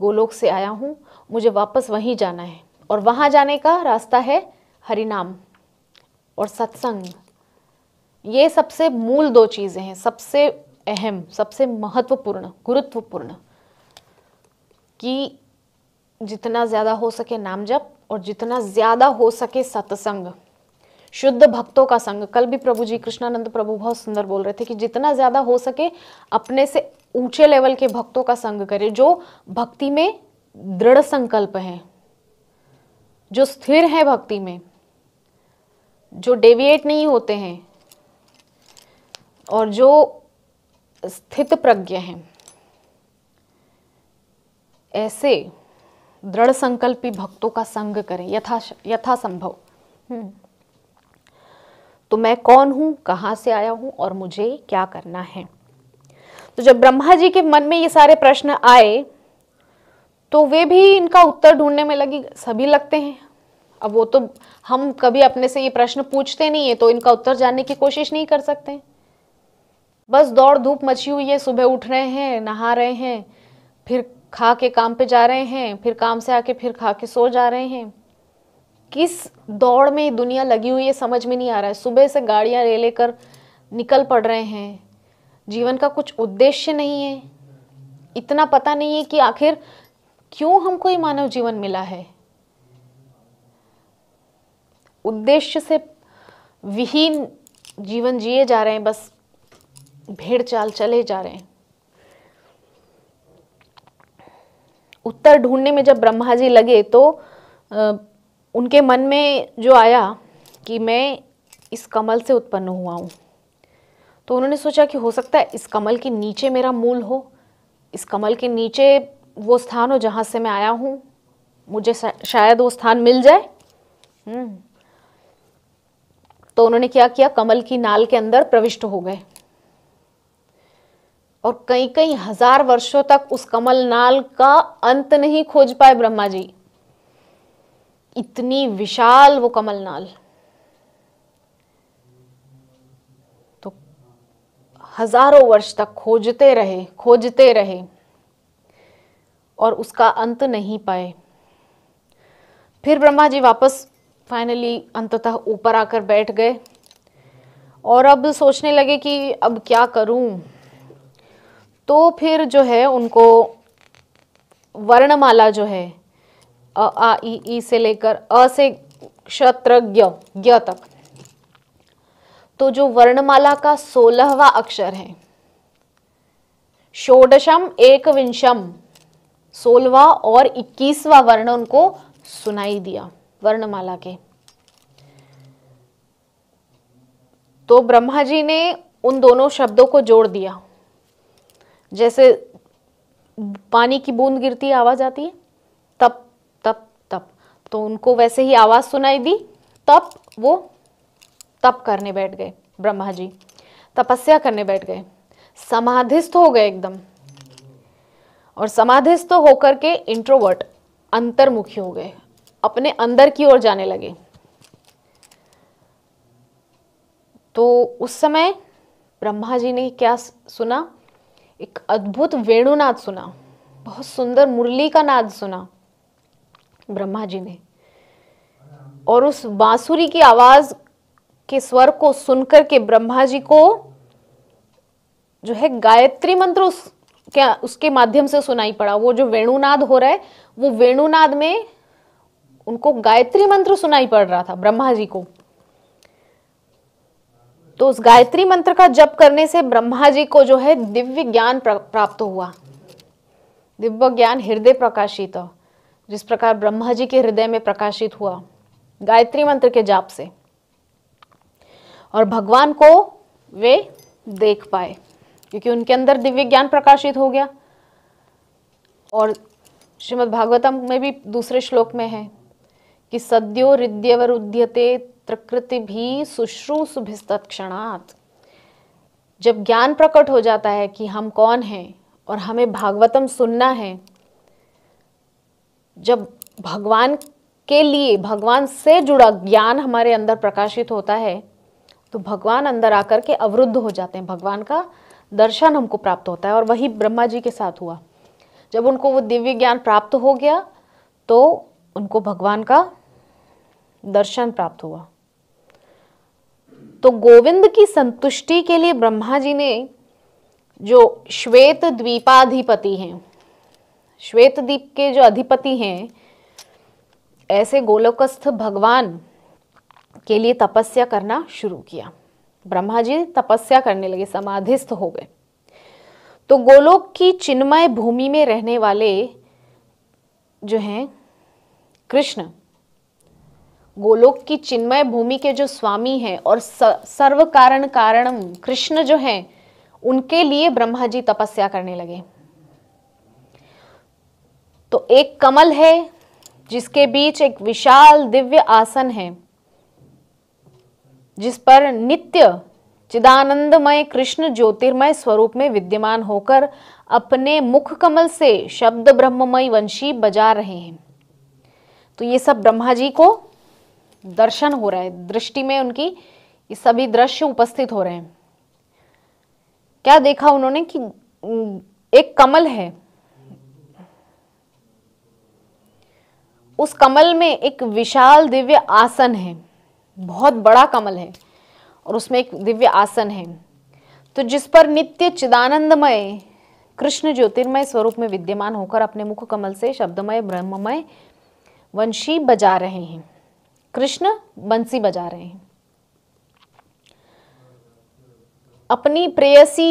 गोलोक से आया हूँ मुझे वापस वहीं जाना है और वहाँ जाने का रास्ता है हरिनाम और सत्संग ये सबसे मूल दो चीज़ें हैं सबसे अहम सबसे महत्वपूर्ण गुरुत्वपूर्ण कि जितना ज़्यादा हो सके नाम जप और जितना ज़्यादा हो सके सत्संग शुद्ध भक्तों का संग कल भी प्रभु जी कृष्णानंद प्रभु बहुत सुंदर बोल रहे थे कि जितना ज़्यादा हो सके अपने से ऊंचे लेवल के भक्तों का संग करें जो भक्ति में दृढ़ संकल्प है जो स्थिर है भक्ति में जो डेविएट नहीं होते हैं और जो स्थित प्रज्ञ हैं ऐसे दृढ़ संकल्पी भक्तों का संग करें यथा यथासंभव हम्म। तो मैं कौन हूँ कहाँ से आया हूँ और मुझे क्या करना है तो जब ब्रह्मा जी के मन में ये सारे प्रश्न आए तो वे भी इनका उत्तर ढूंढने में लगी सभी लगते हैं अब वो तो हम कभी अपने से ये प्रश्न पूछते नहीं है तो इनका उत्तर जानने की कोशिश नहीं कर सकते बस दौड़ धूप मची हुई है सुबह उठ रहे हैं नहा रहे हैं फिर खा के काम पे जा रहे हैं फिर काम से आके फिर खा के सो जा रहे हैं किस दौड़ में दुनिया लगी हुई है समझ में नहीं आ रहा है सुबह से गाड़ियाँ ले लेकर निकल पड़ रहे हैं जीवन का कुछ उद्देश्य नहीं है इतना पता नहीं है कि आखिर क्यों हमको ये मानव जीवन मिला है उद्देश्य से विहीन जीवन जिए जा रहे हैं बस भेड़ चाल चले जा रहे हैं उत्तर ढूंढने में जब ब्रह्मा जी लगे तो उनके मन में जो आया कि मैं इस कमल से उत्पन्न हुआ हूँ तो उन्होंने सोचा कि हो सकता है इस कमल के नीचे मेरा मूल हो इस कमल के नीचे वो स्थान हो जहाँ से मैं आया हूँ मुझे शायद वो स्थान मिल जाए हम्म। तो उन्होंने क्या किया कमल की नाल के अंदर प्रविष्ट हो गए और कई कई हजार वर्षों तक उस कमल नाल का अंत नहीं खोज पाए ब्रह्मा जी इतनी विशाल वो कमल नाल तो हजारों वर्ष तक खोजते रहे खोजते रहे और उसका अंत नहीं पाए फिर ब्रह्मा जी वापस फाइनली अंततः ऊपर आकर बैठ गए और अब सोचने लगे कि अब क्या करूं तो फिर जो है उनको वर्णमाला जो है अ आ ई ई से लेकर अ से क्षत्र तक तो जो वर्णमाला का सोलहवा अक्षर है षोडशम एक विंशम सोलवा और इक्कीसवा वर्ण उनको सुनाई दिया वर्णमाला के तो ब्रह्मा जी ने उन दोनों शब्दों को जोड़ दिया जैसे पानी की बूंद गिरती आवाज आती है तब तो उनको वैसे ही आवाज़ सुनाई दी तब वो तप करने बैठ गए ब्रह्मा जी तपस्या करने बैठ गए समाधिस्थ हो गए एकदम और समाधिस्थ होकर के इंट्रोवर्ट अंतर्मुखी हो गए अपने अंदर की ओर जाने लगे तो उस समय ब्रह्मा जी ने क्या सुना एक अद्भुत वेणुनाद सुना बहुत सुंदर मुरली का नाद सुना ब्रह्मा जी ने और उस बांसुरी की आवाज के स्वर को सुनकर के ब्रह्मा जी को जो है गायत्री मंत्र उस क्या उसके माध्यम से सुनाई पड़ा वो जो वेणुनाद हो रहा है वो वेणुनाद में उनको गायत्री मंत्र सुनाई पड़ रहा था ब्रह्मा जी को तो उस गायत्री मंत्र का जप करने से ब्रह्मा जी को जो है दिव्य ज्ञान प्राप्त हुआ दिव्य ज्ञान हृदय प्रकाशित जिस प्रकार ब्रह्मा जी के हृदय में प्रकाशित हुआ गायत्री मंत्र के जाप से और भगवान को वे देख पाए क्योंकि उनके अंदर दिव्य ज्ञान प्रकाशित हो गया और श्रीमद् भागवतम में भी दूसरे श्लोक में है कि सद्यो हृदयवरुद्यते प्रकृति भी सुश्रूसुभिस्तत्क्षणात् जब ज्ञान प्रकट हो जाता है कि हम कौन हैं और हमें भागवतम सुनना है जब भगवान के लिए भगवान से जुड़ा ज्ञान हमारे अंदर प्रकाशित होता है तो भगवान अंदर आकर के अवरुद्ध हो जाते हैं भगवान का दर्शन हमको प्राप्त होता है और वही ब्रह्मा जी के साथ हुआ जब उनको वो दिव्य ज्ञान प्राप्त हो गया तो उनको भगवान का दर्शन प्राप्त हुआ तो गोविंद की संतुष्टि के लिए ब्रह्मा जी ने जो श्वेत द्वीपाधिपति हैं श्वेत दीप के जो अधिपति हैं ऐसे गोलोकस्थ भगवान के लिए तपस्या करना शुरू किया ब्रह्मा जी तपस्या करने लगे समाधिस्थ हो गए तो गोलोक की चिन्मय भूमि में रहने वाले जो हैं कृष्ण गोलोक की चिन्मय भूमि के जो स्वामी हैं और सर्व कारण कारण कृष्ण जो हैं उनके लिए ब्रह्मा जी तपस्या करने लगे तो एक कमल है जिसके बीच एक विशाल दिव्य आसन है जिस पर नित्य चिदानंदमय कृष्ण ज्योतिर्मय स्वरूप में विद्यमान होकर अपने मुख कमल से शब्द ब्रह्ममय वंशी बजा रहे हैं तो ये सब ब्रह्मा जी को दर्शन हो रहा है दृष्टि में उनकी ये सभी दृश्य उपस्थित हो रहे हैं क्या देखा उन्होंने कि एक कमल है उस कमल में एक विशाल दिव्य आसन है बहुत बड़ा कमल है और उसमें एक दिव्य आसन है तो जिस पर नित्य चिदानंदमय कृष्ण ज्योतिर्मय स्वरूप में विद्यमान होकर अपने मुख कमल से शब्दमय ब्रह्ममय वंशी बजा रहे हैं कृष्ण बंसी बजा रहे हैं अपनी प्रेयसी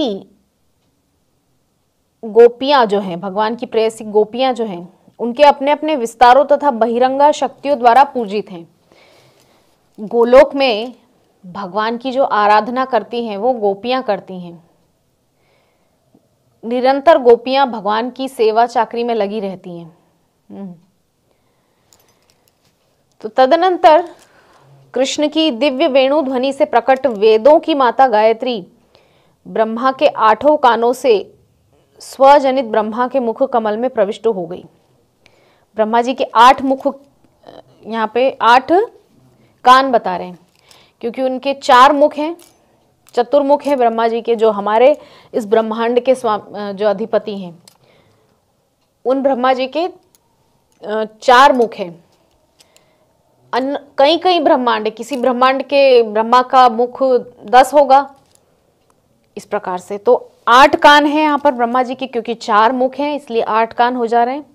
गोपियां जो हैं भगवान की प्रेयसी गोपियां जो हैं उनके अपने अपने विस्तारों तथा बहिरंगा शक्तियों द्वारा पूजित हैं गोलोक में भगवान की जो आराधना करती हैं वो गोपियां करती हैं निरंतर गोपियां भगवान की सेवा चाकरी में लगी रहती हैं हम्म। तो तदनंतर कृष्ण की दिव्य वेणु ध्वनि से प्रकट वेदों की माता गायत्री ब्रह्मा के आठों कानों से स्वजनित ब्रह्मा के मुख कमल में प्रविष्ट हो गई ब्रह्मा जी के आठ मुख यहाँ पे आठ कान बता रहे हैं क्योंकि उनके चार मुख हैं चतुर्मुख हैं ब्रह्मा जी के जो हमारे इस ब्रह्मांड के स्वाम जो अधिपति हैं उन ब्रह्मा जी के चार मुख हैं अन कई कई ब्रह्मांड किसी ब्रह्मांड के ब्रह्मा का मुख दस होगा इस प्रकार से तो आठ कान हैं यहाँ पर ब्रह्मा जी के क्योंकि चार मुख हैं इसलिए आठ कान हो जा रहे हैं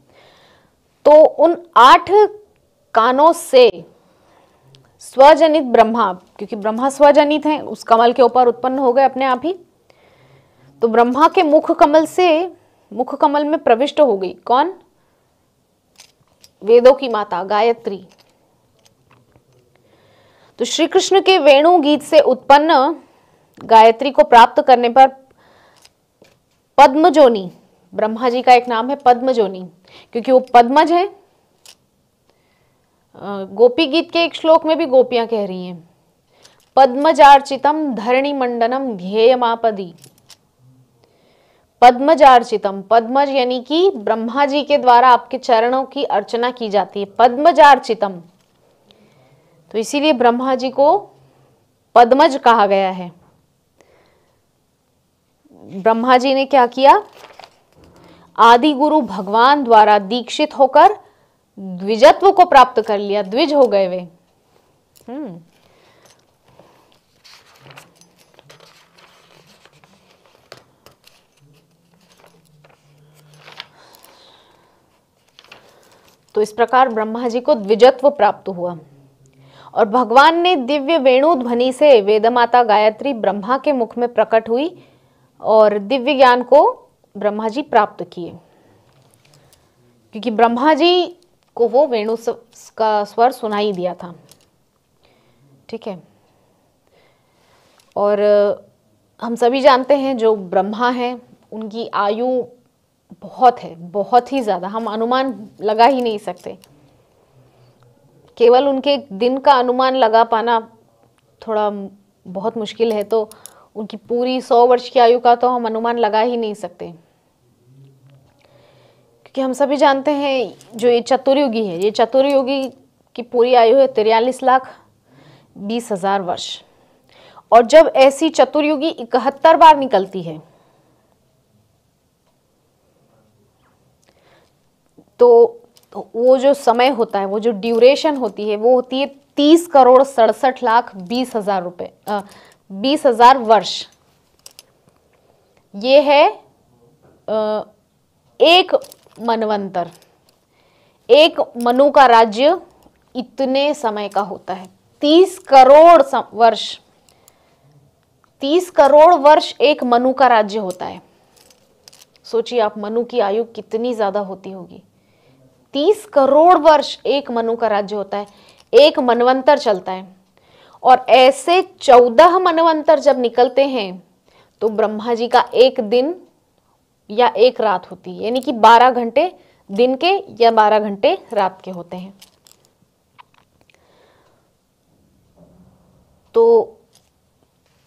तो उन आठ कानों से स्वजनित ब्रह्मा क्योंकि ब्रह्मा स्वजनित है उस कमल के ऊपर उत्पन्न हो गए अपने आप ही तो ब्रह्मा के मुख कमल से मुख कमल में प्रविष्ट हो गई कौन वेदों की माता गायत्री तो श्री कृष्ण के वेणु गीत से उत्पन्न गायत्री को प्राप्त करने पर पद्मजोनी ब्रह्मा जी का एक नाम है पद्मजोनी क्योंकि वो पद्मज है गोपी गीत के एक श्लोक में भी गोपियां कह रही हैं पद्मजार्चितम धरणी मंडनम ध्येयमापदी पद्मजार्चितम पद्मज यानी कि ब्रह्मा जी के द्वारा आपके चरणों की अर्चना की जाती है पद्मजार्चितम तो इसीलिए ब्रह्मा जी को पद्मज कहा गया है ब्रह्मा जी ने क्या किया आदि गुरु भगवान द्वारा दीक्षित होकर द्विजत्व को प्राप्त कर लिया द्विज हो गए वे हम्म तो इस प्रकार ब्रह्मा जी को द्विजत्व प्राप्त हुआ और भगवान ने दिव्य वेणु ध्वनि से वेदमाता गायत्री ब्रह्मा के मुख में प्रकट हुई और दिव्य ज्ञान को ब्रह्मा जी प्राप्त किए क्योंकि ब्रह्मा जी को वो वेणु का स्वर सुनाई दिया था ठीक है और हम सभी जानते हैं जो ब्रह्मा हैं उनकी आयु बहुत है बहुत ही ज़्यादा हम अनुमान लगा ही नहीं सकते केवल उनके दिन का अनुमान लगा पाना थोड़ा बहुत मुश्किल है तो उनकी पूरी सौ वर्ष की आयु का तो हम अनुमान लगा ही नहीं सकते क्योंकि हम सभी जानते हैं जो ये चतुर्युगी है ये चतुर्युगी की पूरी आयु है तिरयालीस लाख बीस हजार वर्ष और जब ऐसी चतुर्युगी इकहत्तर बार निकलती है तो, तो वो जो समय होता है वो जो ड्यूरेशन होती है वो होती है तीस करोड़ सड़सठ लाख बीस हजार रुपये बीस हजार वर्ष ये है एक मनवंतर एक मनु का राज्य इतने समय का होता है तीस करोड़ वर्ष तीस करोड़ वर्ष एक मनु का राज्य होता है सोचिए आप मनु की आयु कितनी ज़्यादा होती होगी तीस करोड़ वर्ष एक मनु का राज्य होता है एक मनवंतर चलता है और ऐसे चौदह मनवंतर जब निकलते हैं तो ब्रह्मा जी का एक दिन या एक रात होती है यानी कि बारह घंटे दिन के या बारह घंटे रात के होते हैं तो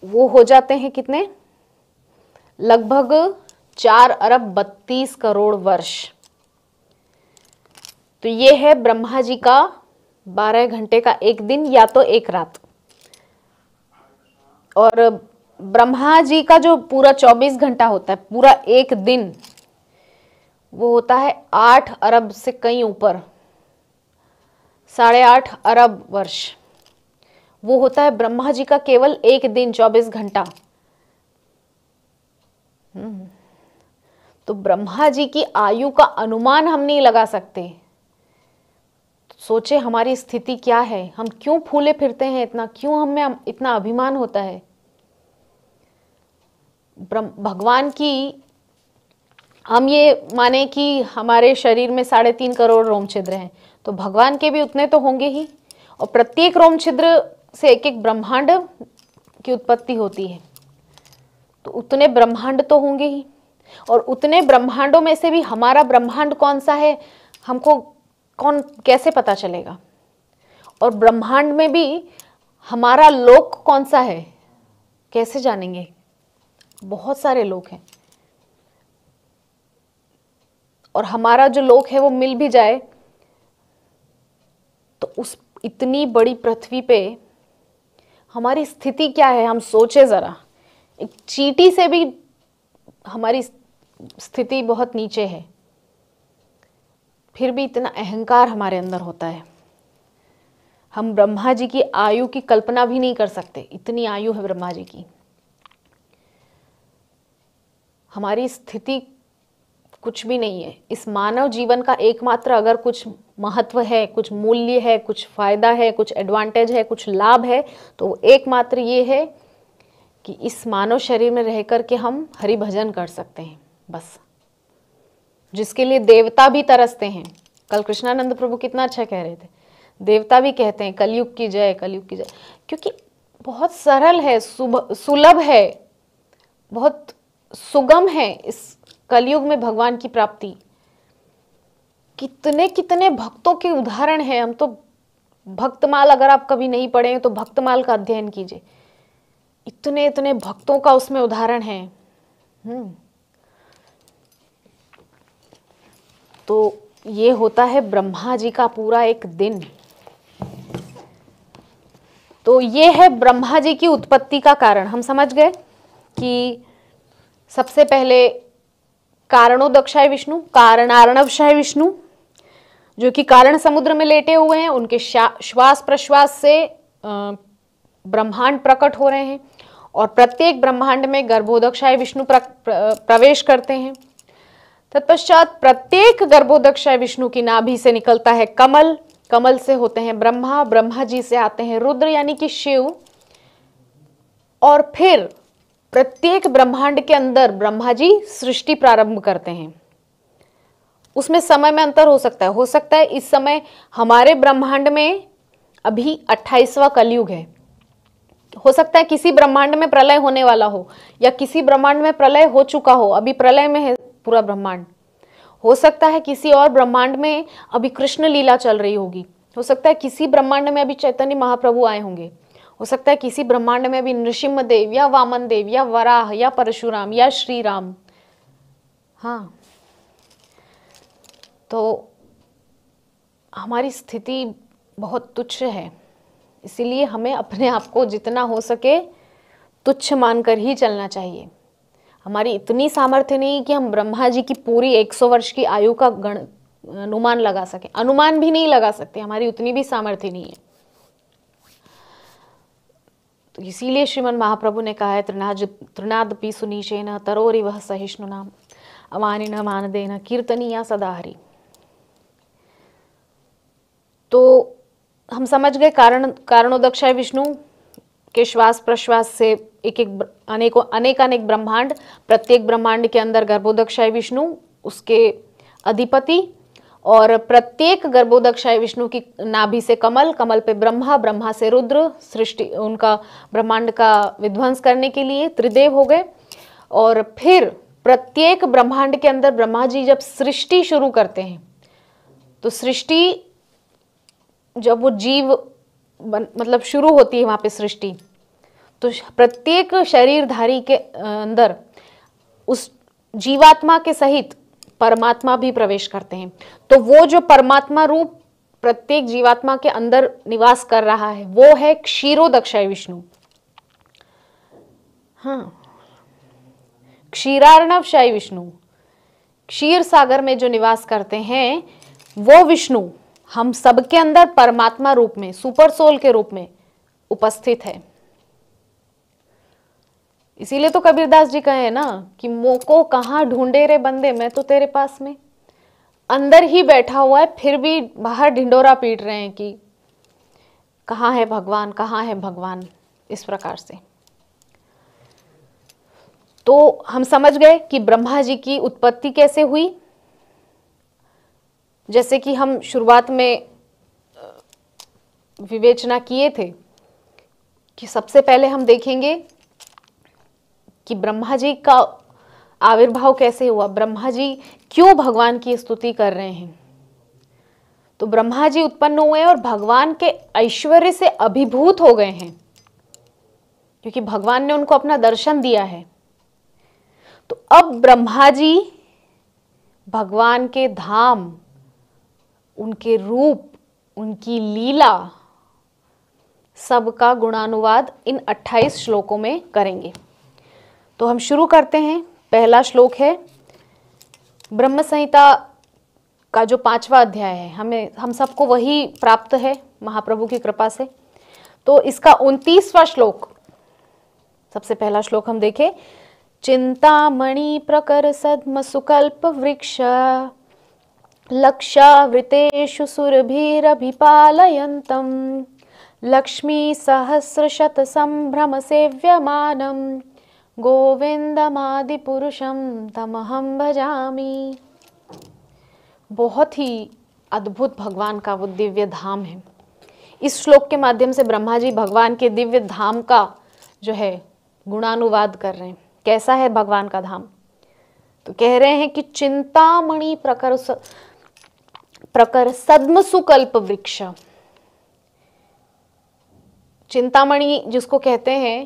वो हो जाते हैं कितने लगभग चार अरब बत्तीस करोड़ वर्ष तो ये है ब्रह्मा जी का बारह घंटे का एक दिन या तो एक रात और ब्रह्मा जी का जो पूरा 24 घंटा होता है पूरा एक दिन वो होता है आठ अरब से कहीं ऊपर साढ़े आठ अरब वर्ष वो होता है ब्रह्मा जी का केवल एक दिन 24 घंटा हम्म। तो ब्रह्मा जी की आयु का अनुमान हम नहीं लगा सकते सोचे हमारी स्थिति क्या है हम क्यों फूले फिरते हैं इतना क्यों हमें इतना अभिमान होता है भगवान की हम ये माने कि हमारे शरीर में साढ़े तीन करोड़ रोम छिद्र हैं तो भगवान के भी उतने तो होंगे ही और प्रत्येक रोम छिद्र से एक एक ब्रह्मांड की उत्पत्ति होती है तो उतने ब्रह्मांड तो होंगे ही और उतने ब्रह्मांडों में से भी हमारा ब्रह्मांड कौन सा है हमको कौन कैसे पता चलेगा और ब्रह्मांड में भी हमारा लोक कौन सा है कैसे जानेंगे बहुत सारे लोग हैं और हमारा जो लोक है वो मिल भी जाए तो उस इतनी बड़ी पृथ्वी पे हमारी स्थिति क्या है हम सोचे ज़रा एक चीटी से भी हमारी स्थिति बहुत नीचे है फिर भी इतना अहंकार हमारे अंदर होता है हम ब्रह्मा जी की आयु की कल्पना भी नहीं कर सकते इतनी आयु है ब्रह्मा जी की हमारी स्थिति कुछ भी नहीं है इस मानव जीवन का एकमात्र अगर कुछ महत्व है कुछ मूल्य है कुछ फायदा है कुछ एडवांटेज है कुछ लाभ है तो एकमात्र ये है कि इस मानव शरीर में रह कर के हम हरि भजन कर सकते हैं बस जिसके लिए देवता भी तरसते हैं कल कृष्णानंद प्रभु कितना अच्छा कह रहे थे देवता भी कहते हैं कलयुग की जय कलयुग की जय क्योंकि बहुत सरल है सुलभ है बहुत सुगम है इस कलयुग में भगवान की प्राप्ति कितने कितने भक्तों के उदाहरण हैं हम तो भक्तमाल अगर आप कभी नहीं पढ़े तो भक्तमाल का अध्ययन कीजिए इतने इतने भक्तों का उसमें उदाहरण है हम्म तो ये होता है ब्रह्मा जी का पूरा एक दिन तो ये है ब्रह्मा जी की उत्पत्ति का कारण हम समझ गए कि सबसे पहले कारणो दक्षाय विष्णु कारणारणवशाय विष्णु जो कि कारण समुद्र में लेटे हुए हैं उनके श्वास प्रश्वास से ब्रह्मांड प्रकट हो रहे हैं और प्रत्येक ब्रह्मांड में गर्भोदक्षाय विष्णु प्रवेश करते हैं तत्पश्चात प्रत्येक गर्भोदक्षय विष्णु की नाभि से निकलता है कमल कमल से होते हैं ब्रह्मा ब्रह्मा जी से आते हैं रुद्र यानी कि शिव और फिर प्रत्येक ब्रह्मांड के अंदर ब्रह्मा जी सृष्टि प्रारंभ करते हैं उसमें समय में अंतर हो सकता है हो सकता है इस समय हमारे ब्रह्मांड में अभी अट्ठाईसवा कलयुग है हो सकता है किसी ब्रह्मांड में प्रलय होने वाला हो या किसी ब्रह्मांड में प्रलय हो चुका हो अभी प्रलय में है पूरा ब्रह्मांड हो सकता है किसी और ब्रह्मांड में अभी कृष्ण लीला चल रही होगी हो सकता है किसी ब्रह्मांड में अभी चैतन्य महाप्रभु आए होंगे हो सकता है किसी ब्रह्मांड में अभी नृसिम देव या वामन देव या वराह या परशुराम या श्री राम हाँ तो हमारी स्थिति बहुत तुच्छ है इसीलिए हमें अपने आप को जितना हो सके तुच्छ मानकर ही चलना चाहिए हमारी इतनी सामर्थ्य नहीं कि हम ब्रह्मा जी की पूरी 100 वर्ष की आयु का गण अनुमान लगा सके अनुमान भी नहीं लगा सकते हमारी उतनी भी सामर्थ्य नहीं है तो इसीलिए श्रीमन महाप्रभु ने कहा है त्रिनाद त्रिनादपि न तरोरी वह सहिष्णु नाम अमानि न मानदे न कीर्तनीया सदाहरी तो हम समझ गए कारण कारणों विष्णु के श्वास प्रश्वास से एक एक अनेकों अनेक अनेक ब्रह्मांड प्रत्येक ब्रह्मांड के अंदर गर्भोदक्षाय विष्णु उसके अधिपति और प्रत्येक गर्भोदक्षाय विष्णु की नाभि से कमल कमल पे ब्रह्मा ब्रह्मा से रुद्र सृष्टि उनका ब्रह्मांड का विध्वंस करने के लिए त्रिदेव हो गए और फिर प्रत्येक ब्रह्मांड के अंदर ब्रह्मा जी जब सृष्टि शुरू करते हैं तो सृष्टि जब वो जीव मतलब शुरू होती है वहाँ पे सृष्टि तो प्रत्येक शरीरधारी के अंदर उस जीवात्मा के सहित परमात्मा भी प्रवेश करते हैं तो वो जो परमात्मा रूप प्रत्येक जीवात्मा के अंदर निवास कर रहा है वो है क्षीरोदक्षय विष्णु हाँ क्षीरार्णवशाही विष्णु क्षीर सागर में जो निवास करते हैं वो विष्णु हम सबके अंदर परमात्मा रूप में सुपर सोल के रूप में उपस्थित है इसीलिए तो कबीरदास जी कहे ना कि मोको कहाँ ढूंढे रे बंदे मैं तो तेरे पास में अंदर ही बैठा हुआ है फिर भी बाहर ढिंडोरा पीट रहे हैं कि कहाँ है भगवान कहाँ है भगवान इस प्रकार से तो हम समझ गए कि ब्रह्मा जी की उत्पत्ति कैसे हुई जैसे कि हम शुरुआत में विवेचना किए थे कि सबसे पहले हम देखेंगे कि ब्रह्मा जी का आविर्भाव कैसे हुआ ब्रह्मा जी क्यों भगवान की स्तुति कर रहे हैं तो ब्रह्मा जी उत्पन्न हुए और भगवान के ऐश्वर्य से अभिभूत हो गए हैं क्योंकि भगवान ने उनको अपना दर्शन दिया है तो अब ब्रह्मा जी भगवान के धाम उनके रूप उनकी लीला सबका गुणानुवाद इन 28 श्लोकों में करेंगे तो हम शुरू करते हैं पहला श्लोक है ब्रह्म संहिता का जो पांचवा अध्याय है हमें हम सबको वही प्राप्त है महाप्रभु की कृपा से तो इसका उनतीसवा श्लोक सबसे पहला श्लोक हम देखें मणि प्रकर सदम सुकल्प वृक्ष लक्षावृतेषु सुरभिरभिपालयन्तं लक्ष्मीसहस्रशतसम्भ्रमसेव्यमानम् गोविंदमादिपुरुषम तमहम भजामी बहुत ही अद्भुत भगवान का वो दिव्य धाम है इस श्लोक के माध्यम से ब्रह्मा जी भगवान के दिव्य धाम का जो है गुणानुवाद कर रहे हैं कैसा है भगवान का धाम तो कह रहे हैं कि चिंतामणि प्रकर प्रकर सदम सुकल्प वृक्ष चिंतामणि जिसको कहते हैं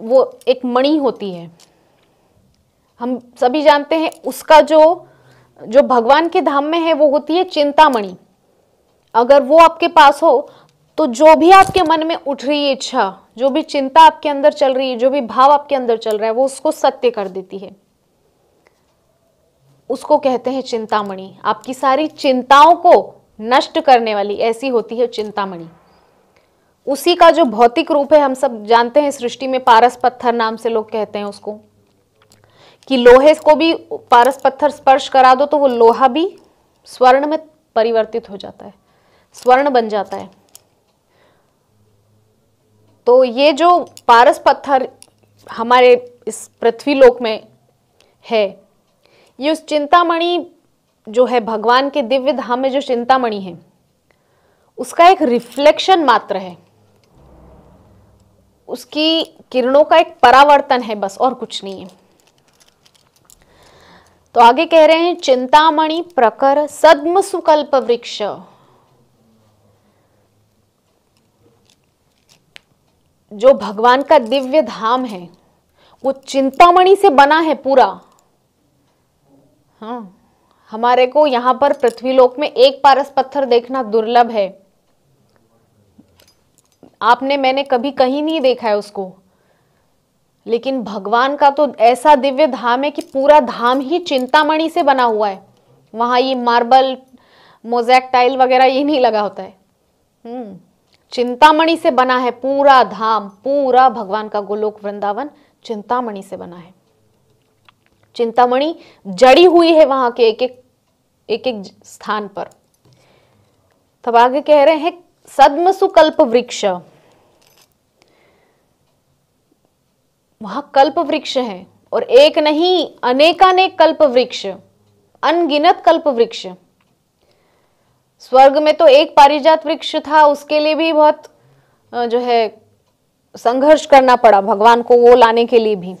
वो एक मणि होती है हम सभी जानते हैं उसका जो जो भगवान के धाम में है वो होती है चिंतामणि अगर वो आपके पास हो तो जो भी आपके मन में उठ रही है इच्छा जो भी चिंता आपके अंदर चल रही है जो भी भाव आपके अंदर चल रहा है वो उसको सत्य कर देती है उसको कहते हैं चिंतामणि आपकी सारी चिंताओं को नष्ट करने वाली ऐसी होती है चिंतामणि उसी का जो भौतिक रूप है हम सब जानते हैं सृष्टि में पारस पत्थर नाम से लोग कहते हैं उसको कि लोहे को भी पारस पत्थर स्पर्श करा दो तो वो लोहा भी स्वर्ण में परिवर्तित हो जाता है स्वर्ण बन जाता है तो ये जो पारस पत्थर हमारे इस पृथ्वी लोक में है ये उस चिंतामणि जो है भगवान के दिव्य धाम में जो चिंतामणि है उसका एक रिफ्लेक्शन मात्र है उसकी किरणों का एक परावर्तन है बस और कुछ नहीं है तो आगे कह रहे हैं चिंतामणि प्रकर सद्म सुकल्प वृक्ष जो भगवान का दिव्य धाम है वो चिंतामणि से बना है पूरा हाँ हमारे को यहाँ पर पृथ्वीलोक में एक पारस पत्थर देखना दुर्लभ है आपने मैंने कभी कहीं नहीं देखा है उसको लेकिन भगवान का तो ऐसा दिव्य धाम है कि पूरा धाम ही चिंतामणि से बना हुआ है वहां ये मार्बल मोजैक टाइल वगैरह ये नहीं लगा होता है हम्म, चिंतामणि से बना है पूरा धाम पूरा भगवान का गोलोक वृंदावन चिंतामणि से बना है चिंतामणि जड़ी हुई है वहां के एक एक एक एक स्थान पर तब आगे कह रहे हैं सदम सुकल्प वृक्ष वहां कल्प वृक्ष है और एक नहीं अनेकानेक कल्प वृक्ष अनगिनत कल्प वृक्ष स्वर्ग में तो एक पारिजात वृक्ष था उसके लिए भी बहुत जो है संघर्ष करना पड़ा भगवान को वो लाने के लिए भी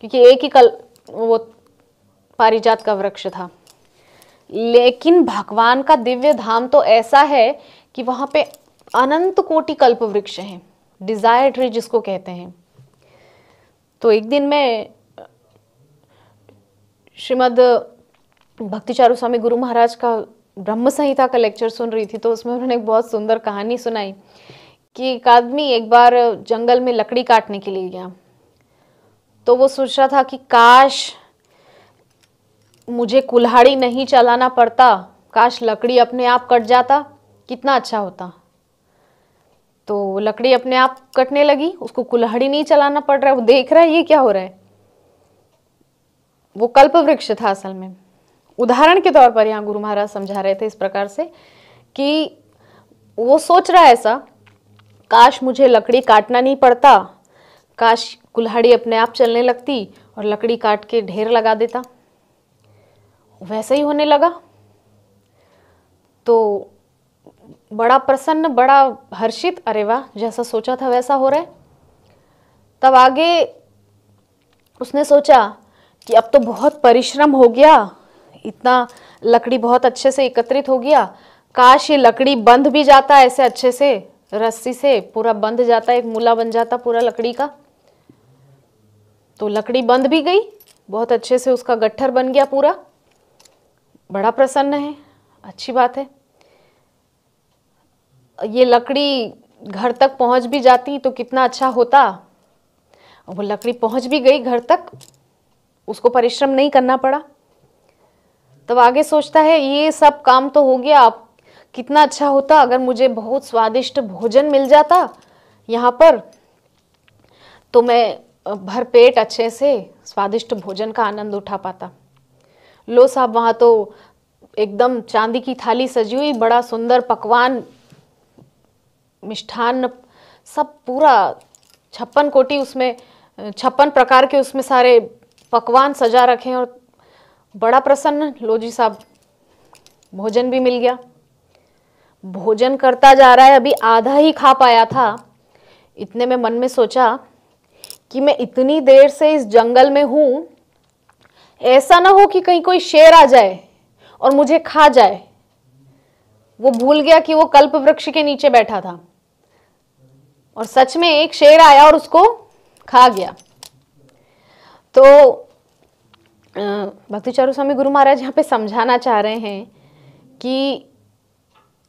क्योंकि एक ही कल वो पारिजात का वृक्ष था लेकिन भगवान का दिव्य धाम तो ऐसा है कि वहां पे अनंत कोटि कल्प वृक्ष है डिजायर ट्री जिसको कहते हैं तो एक दिन मैं श्रीमद भक्ति चारू स्वामी गुरु महाराज का ब्रह्म संहिता का लेक्चर सुन रही थी तो उसमें उन्होंने एक बहुत सुंदर कहानी सुनाई कि एक आदमी एक बार जंगल में लकड़ी काटने के लिए गया तो वो सोच रहा था कि काश मुझे कुल्हाड़ी नहीं चलाना पड़ता काश लकड़ी अपने आप कट जाता कितना अच्छा होता तो लकड़ी अपने आप कटने लगी उसको कुल्हाड़ी नहीं चलाना पड़ रहा है वो देख रहा है ये क्या हो रहा है वो कल्प वृक्ष था असल में उदाहरण के तौर पर यहाँ गुरु महाराज समझा रहे थे इस प्रकार से कि वो सोच रहा है ऐसा काश मुझे लकड़ी काटना नहीं पड़ता काश कुल्हाड़ी अपने आप चलने लगती और लकड़ी काट के ढेर लगा देता वैसे ही होने लगा तो बड़ा प्रसन्न बड़ा हर्षित अरे वाह जैसा सोचा था वैसा हो रहा है तब आगे उसने सोचा कि अब तो बहुत परिश्रम हो गया इतना लकड़ी बहुत अच्छे से एकत्रित हो गया काश ये लकड़ी बंध भी जाता ऐसे अच्छे से रस्सी से पूरा बंध जाता एक मूला बन जाता पूरा लकड़ी का तो लकड़ी बंध भी गई बहुत अच्छे से उसका गट्ठर बन गया पूरा बड़ा प्रसन्न है अच्छी बात है ये लकड़ी घर तक पहुंच भी जाती तो कितना अच्छा होता वो लकड़ी पहुंच भी गई घर तक उसको परिश्रम नहीं करना पड़ा तब तो आगे सोचता है ये सब काम तो हो गया आप कितना अच्छा होता अगर मुझे बहुत स्वादिष्ट भोजन मिल जाता यहाँ पर तो मैं भर पेट अच्छे से स्वादिष्ट भोजन का आनंद उठा पाता लो साहब वहाँ तो एकदम चांदी की थाली सजी हुई बड़ा सुंदर पकवान मिष्ठान सब पूरा छप्पन कोटी उसमें छप्पन प्रकार के उसमें सारे पकवान सजा रखे और बड़ा प्रसन्न लोजी साहब भोजन भी मिल गया भोजन करता जा रहा है अभी आधा ही खा पाया था इतने में मन में सोचा कि मैं इतनी देर से इस जंगल में हूँ ऐसा ना हो कि कहीं कोई शेर आ जाए और मुझे खा जाए वो भूल गया कि वो कल्प वृक्ष के नीचे बैठा था और सच में एक शेर आया और उसको खा गया तो भक्ति चारु स्वामी गुरु महाराज यहाँ पे समझाना चाह रहे हैं कि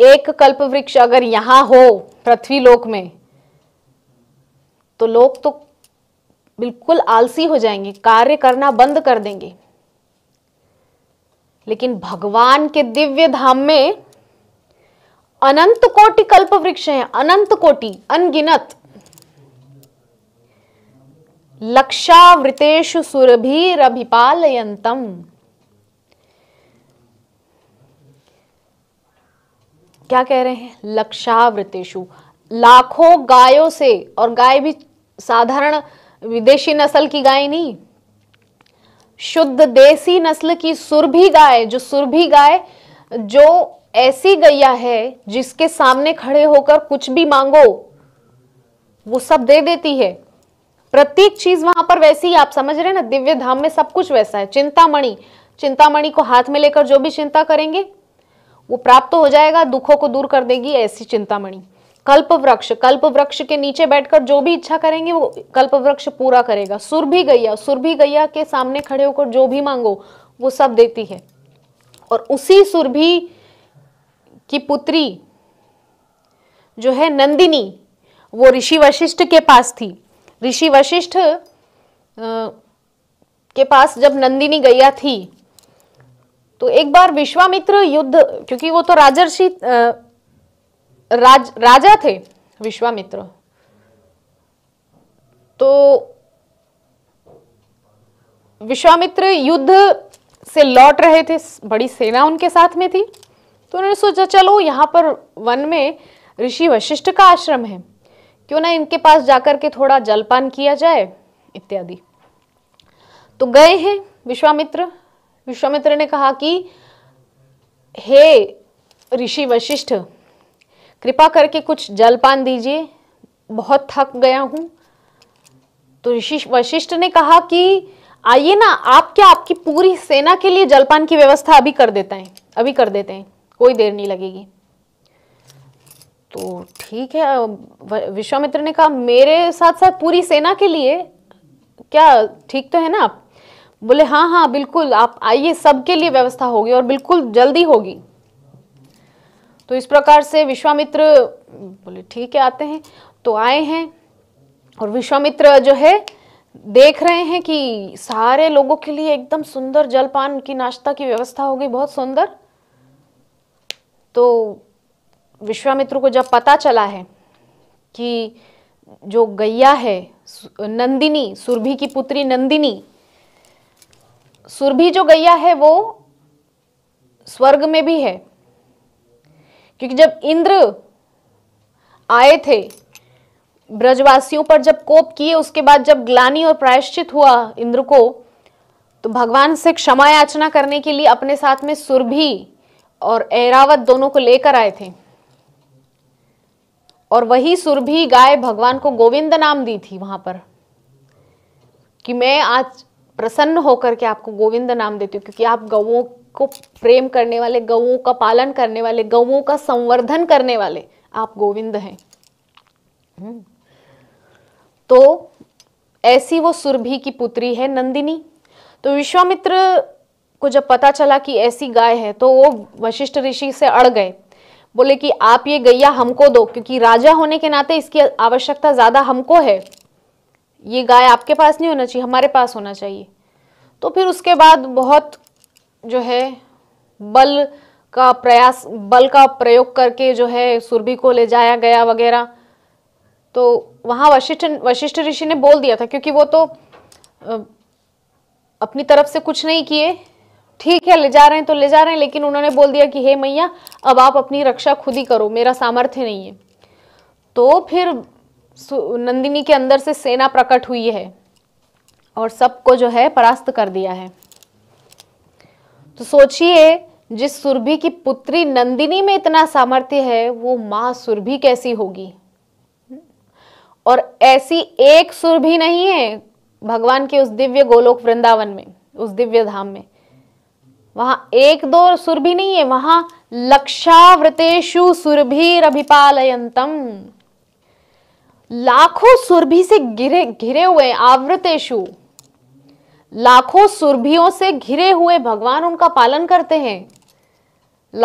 एक कल्प वृक्ष अगर यहाँ हो पृथ्वी लोक में तो लोग तो बिल्कुल आलसी हो जाएंगे कार्य करना बंद कर देंगे लेकिन भगवान के दिव्य धाम में अनंत कोटि कल्प वृक्ष हैं अनंत कोटि अनगिनत लक्षावृतेषु सुरभिरभिपालयन्तम् क्या कह रहे हैं लक्षावृतेषु लाखों गायों से और गाय भी साधारण विदेशी नस्ल की गाय नहीं शुद्ध देसी नस्ल की सुरभि गाय जो सुरभि गाय जो ऐसी गैया है जिसके सामने खड़े होकर कुछ भी मांगो वो सब दे देती है प्रत्येक चीज वहां पर वैसी ही आप समझ रहे हैं ना दिव्य धाम में सब कुछ वैसा है चिंतामणि चिंतामणि को हाथ में लेकर जो भी चिंता करेंगे वो प्राप्त हो जाएगा दुखों को दूर कर देगी ऐसी चिंतामणि कल्प वृक्ष कल्प वृक्ष के नीचे बैठकर जो भी इच्छा करेंगे वो कल्प वृक्ष पूरा करेगा सुरभि गैया सुरभि गैया के सामने खड़े होकर जो भी मांगो वो सब देती है और उसी सुरभि की पुत्री जो है नंदिनी वो ऋषि वशिष्ठ के पास थी ऋषि वशिष्ठ के पास जब नंदिनी गया थी तो एक बार विश्वामित्र युद्ध क्योंकि वो तो राजर्षि राज राजा थे विश्वामित्र तो विश्वामित्र युद्ध से लौट रहे थे बड़ी सेना उनके साथ में थी तो उन्होंने सोचा चलो यहाँ पर वन में ऋषि वशिष्ठ का आश्रम है क्यों ना इनके पास जाकर के थोड़ा जलपान किया जाए इत्यादि तो गए हैं विश्वामित्र विश्वामित्र ने कहा कि हे ऋषि वशिष्ठ कृपा करके कुछ जलपान दीजिए बहुत थक गया हूं तो ऋषि वशिष्ठ ने कहा कि आइए ना आप क्या आपकी पूरी सेना के लिए जलपान की व्यवस्था अभी कर देता है अभी कर देते हैं कोई देर नहीं लगेगी तो ठीक है विश्वामित्र ने कहा मेरे साथ साथ पूरी सेना के लिए क्या ठीक तो है ना आप बोले हाँ हाँ बिल्कुल आप आइए सबके लिए व्यवस्था होगी और बिल्कुल जल्दी होगी तो इस प्रकार से विश्वामित्र बोले ठीक है आते हैं तो आए हैं और विश्वामित्र जो है देख रहे हैं कि सारे लोगों के लिए एकदम सुंदर जलपान की नाश्ता की व्यवस्था हो गई बहुत सुंदर तो विश्वामित्र को जब पता चला है कि जो गैया है नंदिनी सुरभि की पुत्री नंदिनी सुरभि जो गैया है वो स्वर्ग में भी है क्योंकि जब इंद्र आए थे ब्रजवासियों पर जब कोप किए उसके बाद जब ग्लानी और प्रायश्चित हुआ इंद्र को तो भगवान से क्षमा याचना करने के लिए अपने साथ में सुरभि और ऐरावत दोनों को लेकर आए थे और वही सुरभि गाय भगवान को गोविंद नाम दी थी वहां पर कि मैं आज प्रसन्न होकर के आपको गोविंद नाम देती हूँ क्योंकि आप गौों को प्रेम करने वाले गौों का पालन करने वाले गौों का संवर्धन करने वाले आप गोविंद हैं हम्म। तो ऐसी वो सुरभि की पुत्री है नंदिनी तो विश्वामित्र को जब पता चला कि ऐसी गाय है तो वो वशिष्ठ ऋषि से अड़ गए बोले कि आप ये गैया हमको दो क्योंकि राजा होने के नाते इसकी आवश्यकता ज़्यादा हमको है ये गाय आपके पास नहीं होना चाहिए हमारे पास होना चाहिए तो फिर उसके बाद बहुत जो है बल का प्रयास बल का प्रयोग करके जो है सुरभि को ले जाया गया वगैरह तो वहाँ वशिष्ठ वशिष्ठ ऋषि ने बोल दिया था क्योंकि वो तो अपनी तरफ से कुछ नहीं किए ठीक है ले जा रहे हैं तो ले जा रहे हैं लेकिन उन्होंने बोल दिया कि हे मैया अब आप अपनी रक्षा खुद ही करो मेरा सामर्थ्य नहीं है तो फिर नंदिनी के अंदर से सेना प्रकट हुई है और सबको जो है परास्त कर दिया है तो सोचिए जिस सुरभि की पुत्री नंदिनी में इतना सामर्थ्य है वो माँ सुरभि कैसी होगी और ऐसी एक सुरभि नहीं है भगवान के उस दिव्य गोलोक वृंदावन में उस दिव्य धाम में वहां एक दो सुर भी नहीं है वहां लक्षावृतेशु सुरभीर अभिपालयंतम लाखों सुरभि से घिरे घिरे हुए आवृतेशु लाखों सुरभियों से घिरे हुए भगवान उनका पालन करते हैं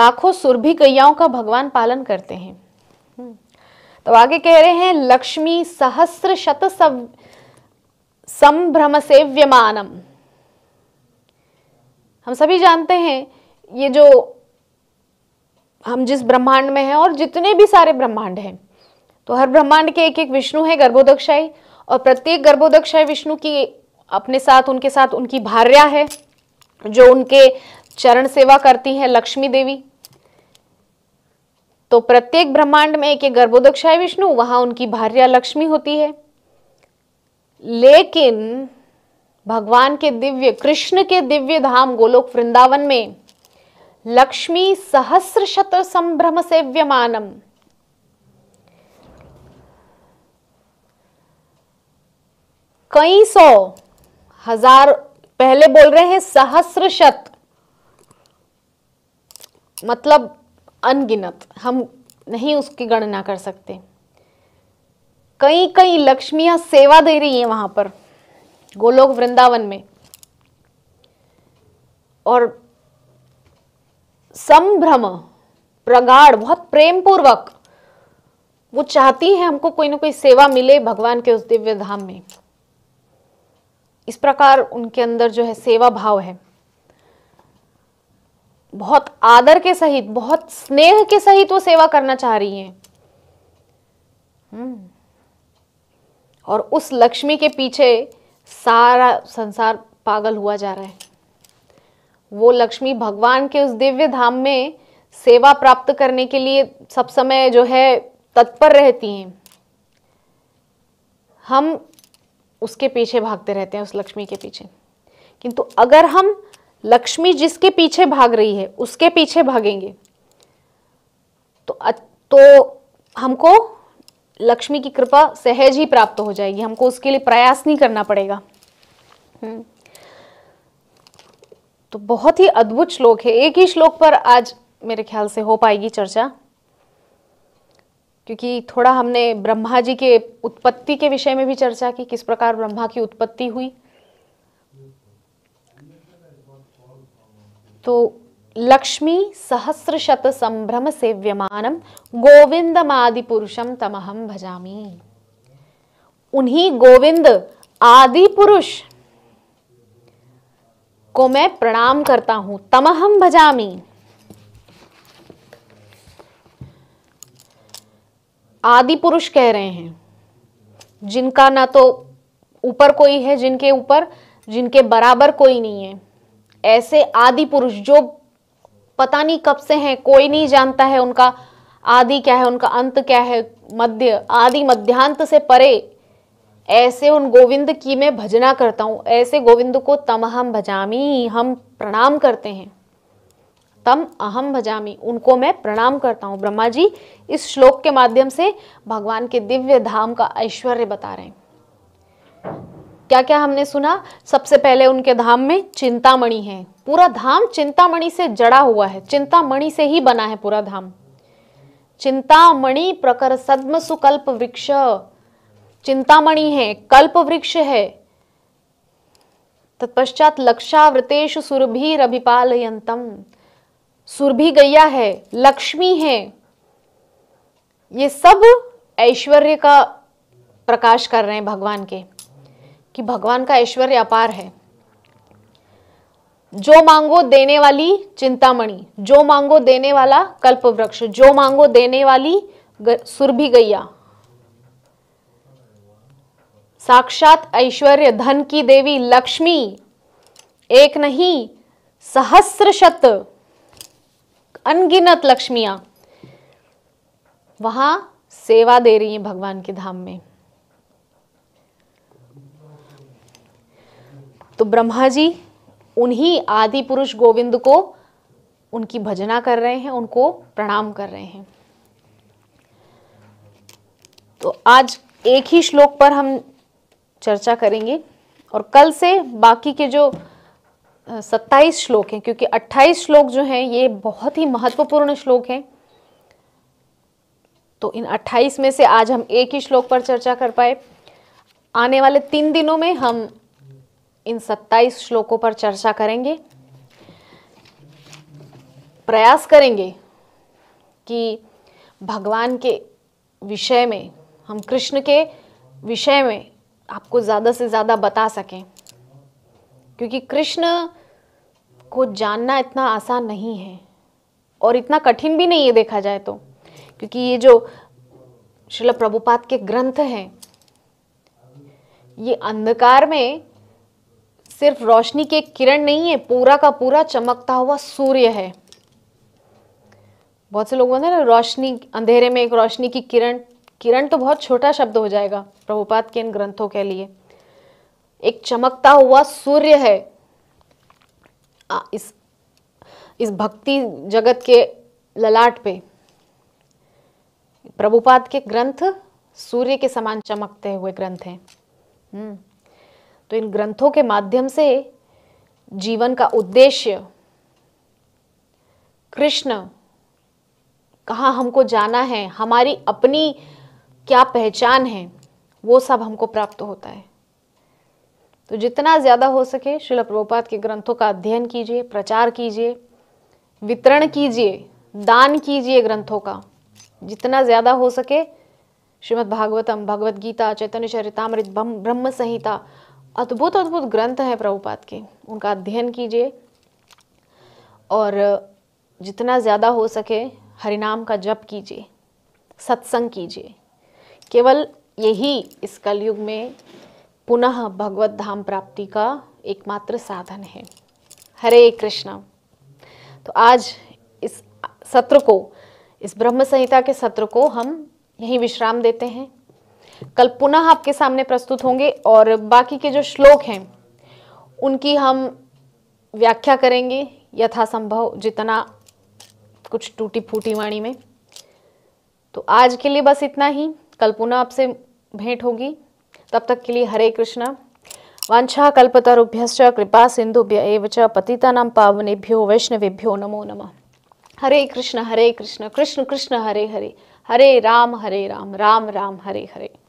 लाखों सुरभि कैयाओं का भगवान पालन करते हैं हम्म। तो आगे कह रहे हैं लक्ष्मी सहस्र शत संभ्रम सेव्यमानम हम सभी जानते हैं ये जो हम जिस ब्रह्मांड में हैं और जितने भी सारे ब्रह्मांड हैं तो हर ब्रह्मांड के एक एक विष्णु है गर्भोदक्षाई और प्रत्येक गर्भोदक्षाई विष्णु की अपने साथ उनके साथ उनकी भार्या है जो उनके चरण सेवा करती है लक्ष्मी देवी तो प्रत्येक ब्रह्मांड में एक एक गर्भोदक्षाय विष्णु वहां उनकी भार्या लक्ष्मी होती है लेकिन भगवान के दिव्य कृष्ण के दिव्य धाम गोलोक वृंदावन में लक्ष्मी सहस्र शत संभ्रम सेव्यमानम कई सौ हजार पहले बोल रहे हैं सहस्र शत मतलब अनगिनत हम नहीं उसकी गणना कर सकते कई कई लक्ष्मियां सेवा दे रही हैं वहां पर गोलोक वृंदावन में और संभ्रम प्रगाढ़ बहुत प्रेम पूर्वक वो चाहती है हमको कोई ना कोई सेवा मिले भगवान के उस दिव्य धाम में इस प्रकार उनके अंदर जो है सेवा भाव है बहुत आदर के सहित बहुत स्नेह के सहित वो सेवा करना चाह रही हैं हम्म। और उस लक्ष्मी के पीछे सारा संसार पागल हुआ जा रहा है वो लक्ष्मी भगवान के उस दिव्य धाम में सेवा प्राप्त करने के लिए सब समय जो है तत्पर रहती हैं हम उसके पीछे भागते रहते हैं उस लक्ष्मी के पीछे किंतु अगर हम लक्ष्मी जिसके पीछे भाग रही है उसके पीछे भागेंगे तो तो हमको लक्ष्मी की कृपा सहज ही प्राप्त हो जाएगी हमको उसके लिए प्रयास नहीं करना पड़ेगा हम्म। तो बहुत ही अद्भुत श्लोक है एक ही श्लोक पर आज मेरे ख्याल से हो पाएगी चर्चा क्योंकि थोड़ा हमने ब्रह्मा जी के उत्पत्ति के विषय में भी चर्चा की किस प्रकार ब्रह्मा की उत्पत्ति हुई तो लक्ष्मी सहस्रशत संभ्रम सेव्यमानम गोविंदमादिपुरुषम पुरुषम तमहम भजामी उन्हीं गोविंद आदि पुरुष को मैं प्रणाम करता हूं तमहम भजामी आदि पुरुष कह रहे हैं जिनका ना तो ऊपर कोई है जिनके ऊपर जिनके बराबर कोई नहीं है ऐसे आदि पुरुष जो पता नहीं कब से हैं कोई नहीं जानता है उनका आदि क्या है उनका अंत क्या है मध्य आदि मध्यांत से परे ऐसे उन गोविंद की मैं भजना करता हूँ ऐसे गोविंद को तम हम भजामी हम प्रणाम करते हैं तम अहम भजामी उनको मैं प्रणाम करता हूँ ब्रह्मा जी इस श्लोक के माध्यम से भगवान के दिव्य धाम का ऐश्वर्य बता रहे हैं क्या क्या हमने सुना सबसे पहले उनके धाम में चिंतामणि है पूरा धाम चिंतामणि से जड़ा हुआ है चिंतामणि से ही बना है पूरा धाम चिंतामणि प्रकर सद्म सुकल्प वृक्ष चिंतामणि है कल्प वृक्ष है तत्पश्चात लक्षावृतेश सुरभि रभिपाल यंतम सुरभि गैया है लक्ष्मी है ये सब ऐश्वर्य का प्रकाश कर रहे हैं भगवान के कि भगवान का ऐश्वर्य अपार है जो मांगो देने वाली चिंतामणि जो मांगो देने वाला कल्प वृक्ष जो मांगो देने वाली सुरभि गैया साक्षात ऐश्वर्य धन की देवी लक्ष्मी एक नहीं सहस्र शत अनगिनत लक्ष्मियां वहां सेवा दे रही है भगवान के धाम में तो ब्रह्मा जी उन्हीं आदि पुरुष गोविंद को उनकी भजना कर रहे हैं उनको प्रणाम कर रहे हैं तो आज एक ही श्लोक पर हम चर्चा करेंगे और कल से बाकी के जो सत्ताईस श्लोक हैं क्योंकि अट्ठाईस श्लोक जो हैं ये बहुत ही महत्वपूर्ण श्लोक हैं तो इन अट्ठाईस में से आज हम एक ही श्लोक पर चर्चा कर पाए आने वाले तीन दिनों में हम इन 27 श्लोकों पर चर्चा करेंगे प्रयास करेंगे कि भगवान के विषय में हम कृष्ण के विषय में आपको ज़्यादा से ज़्यादा बता सकें क्योंकि कृष्ण को जानना इतना आसान नहीं है और इतना कठिन भी नहीं है देखा जाए तो क्योंकि ये जो शिल प्रभुपाद के ग्रंथ हैं ये अंधकार में सिर्फ रोशनी की एक किरण नहीं है पूरा का पूरा चमकता हुआ सूर्य है बहुत से लोग बोलते हैं ना रोशनी अंधेरे में एक रोशनी की किरण किरण तो बहुत छोटा शब्द हो जाएगा प्रभुपाद के इन ग्रंथों के लिए एक चमकता हुआ सूर्य है आ, इस इस भक्ति जगत के ललाट पे प्रभुपाद के ग्रंथ सूर्य के समान चमकते हुए ग्रंथ हैं हम्म। तो इन ग्रंथों के माध्यम से जीवन का उद्देश्य कृष्ण कहाँ हमको जाना है हमारी अपनी क्या पहचान है वो सब हमको प्राप्त होता है तो जितना ज़्यादा हो सके शिल प्रभुपात के ग्रंथों का अध्ययन कीजिए प्रचार कीजिए वितरण कीजिए दान कीजिए ग्रंथों का जितना ज़्यादा हो सके श्रीमद् भागवतम भगवत गीता चैतन्य चरितामृत ब्रह्म संहिता अद्भुत अद्भुत ग्रंथ हैं प्रभुपाद के उनका अध्ययन कीजिए और जितना ज़्यादा हो सके हरिनाम का जप कीजिए सत्संग कीजिए केवल यही इस कलयुग में पुनः भगवत धाम प्राप्ति का एकमात्र साधन है हरे कृष्णा तो आज इस सत्र को इस ब्रह्म संहिता के सत्र को हम यहीं विश्राम देते हैं कल पुनः आपके सामने प्रस्तुत होंगे और बाकी के जो श्लोक हैं उनकी हम व्याख्या करेंगे यथासंभव जितना कुछ टूटी फूटी वाणी में तो आज के लिए बस इतना ही कल पुनः आपसे भेंट होगी तब तक के लिए हरे कृष्णा वंशा कल्पतरुभ्य कृपा सिंधुभ्य एवं पतितानां पावनेभ्यो वैष्णवेभ्यो नमो नमः हरे कृष्ण हरे कृष्ण कृष्ण कृष्ण हरे हरे हरे राम हरे राम राम राम हरे हरे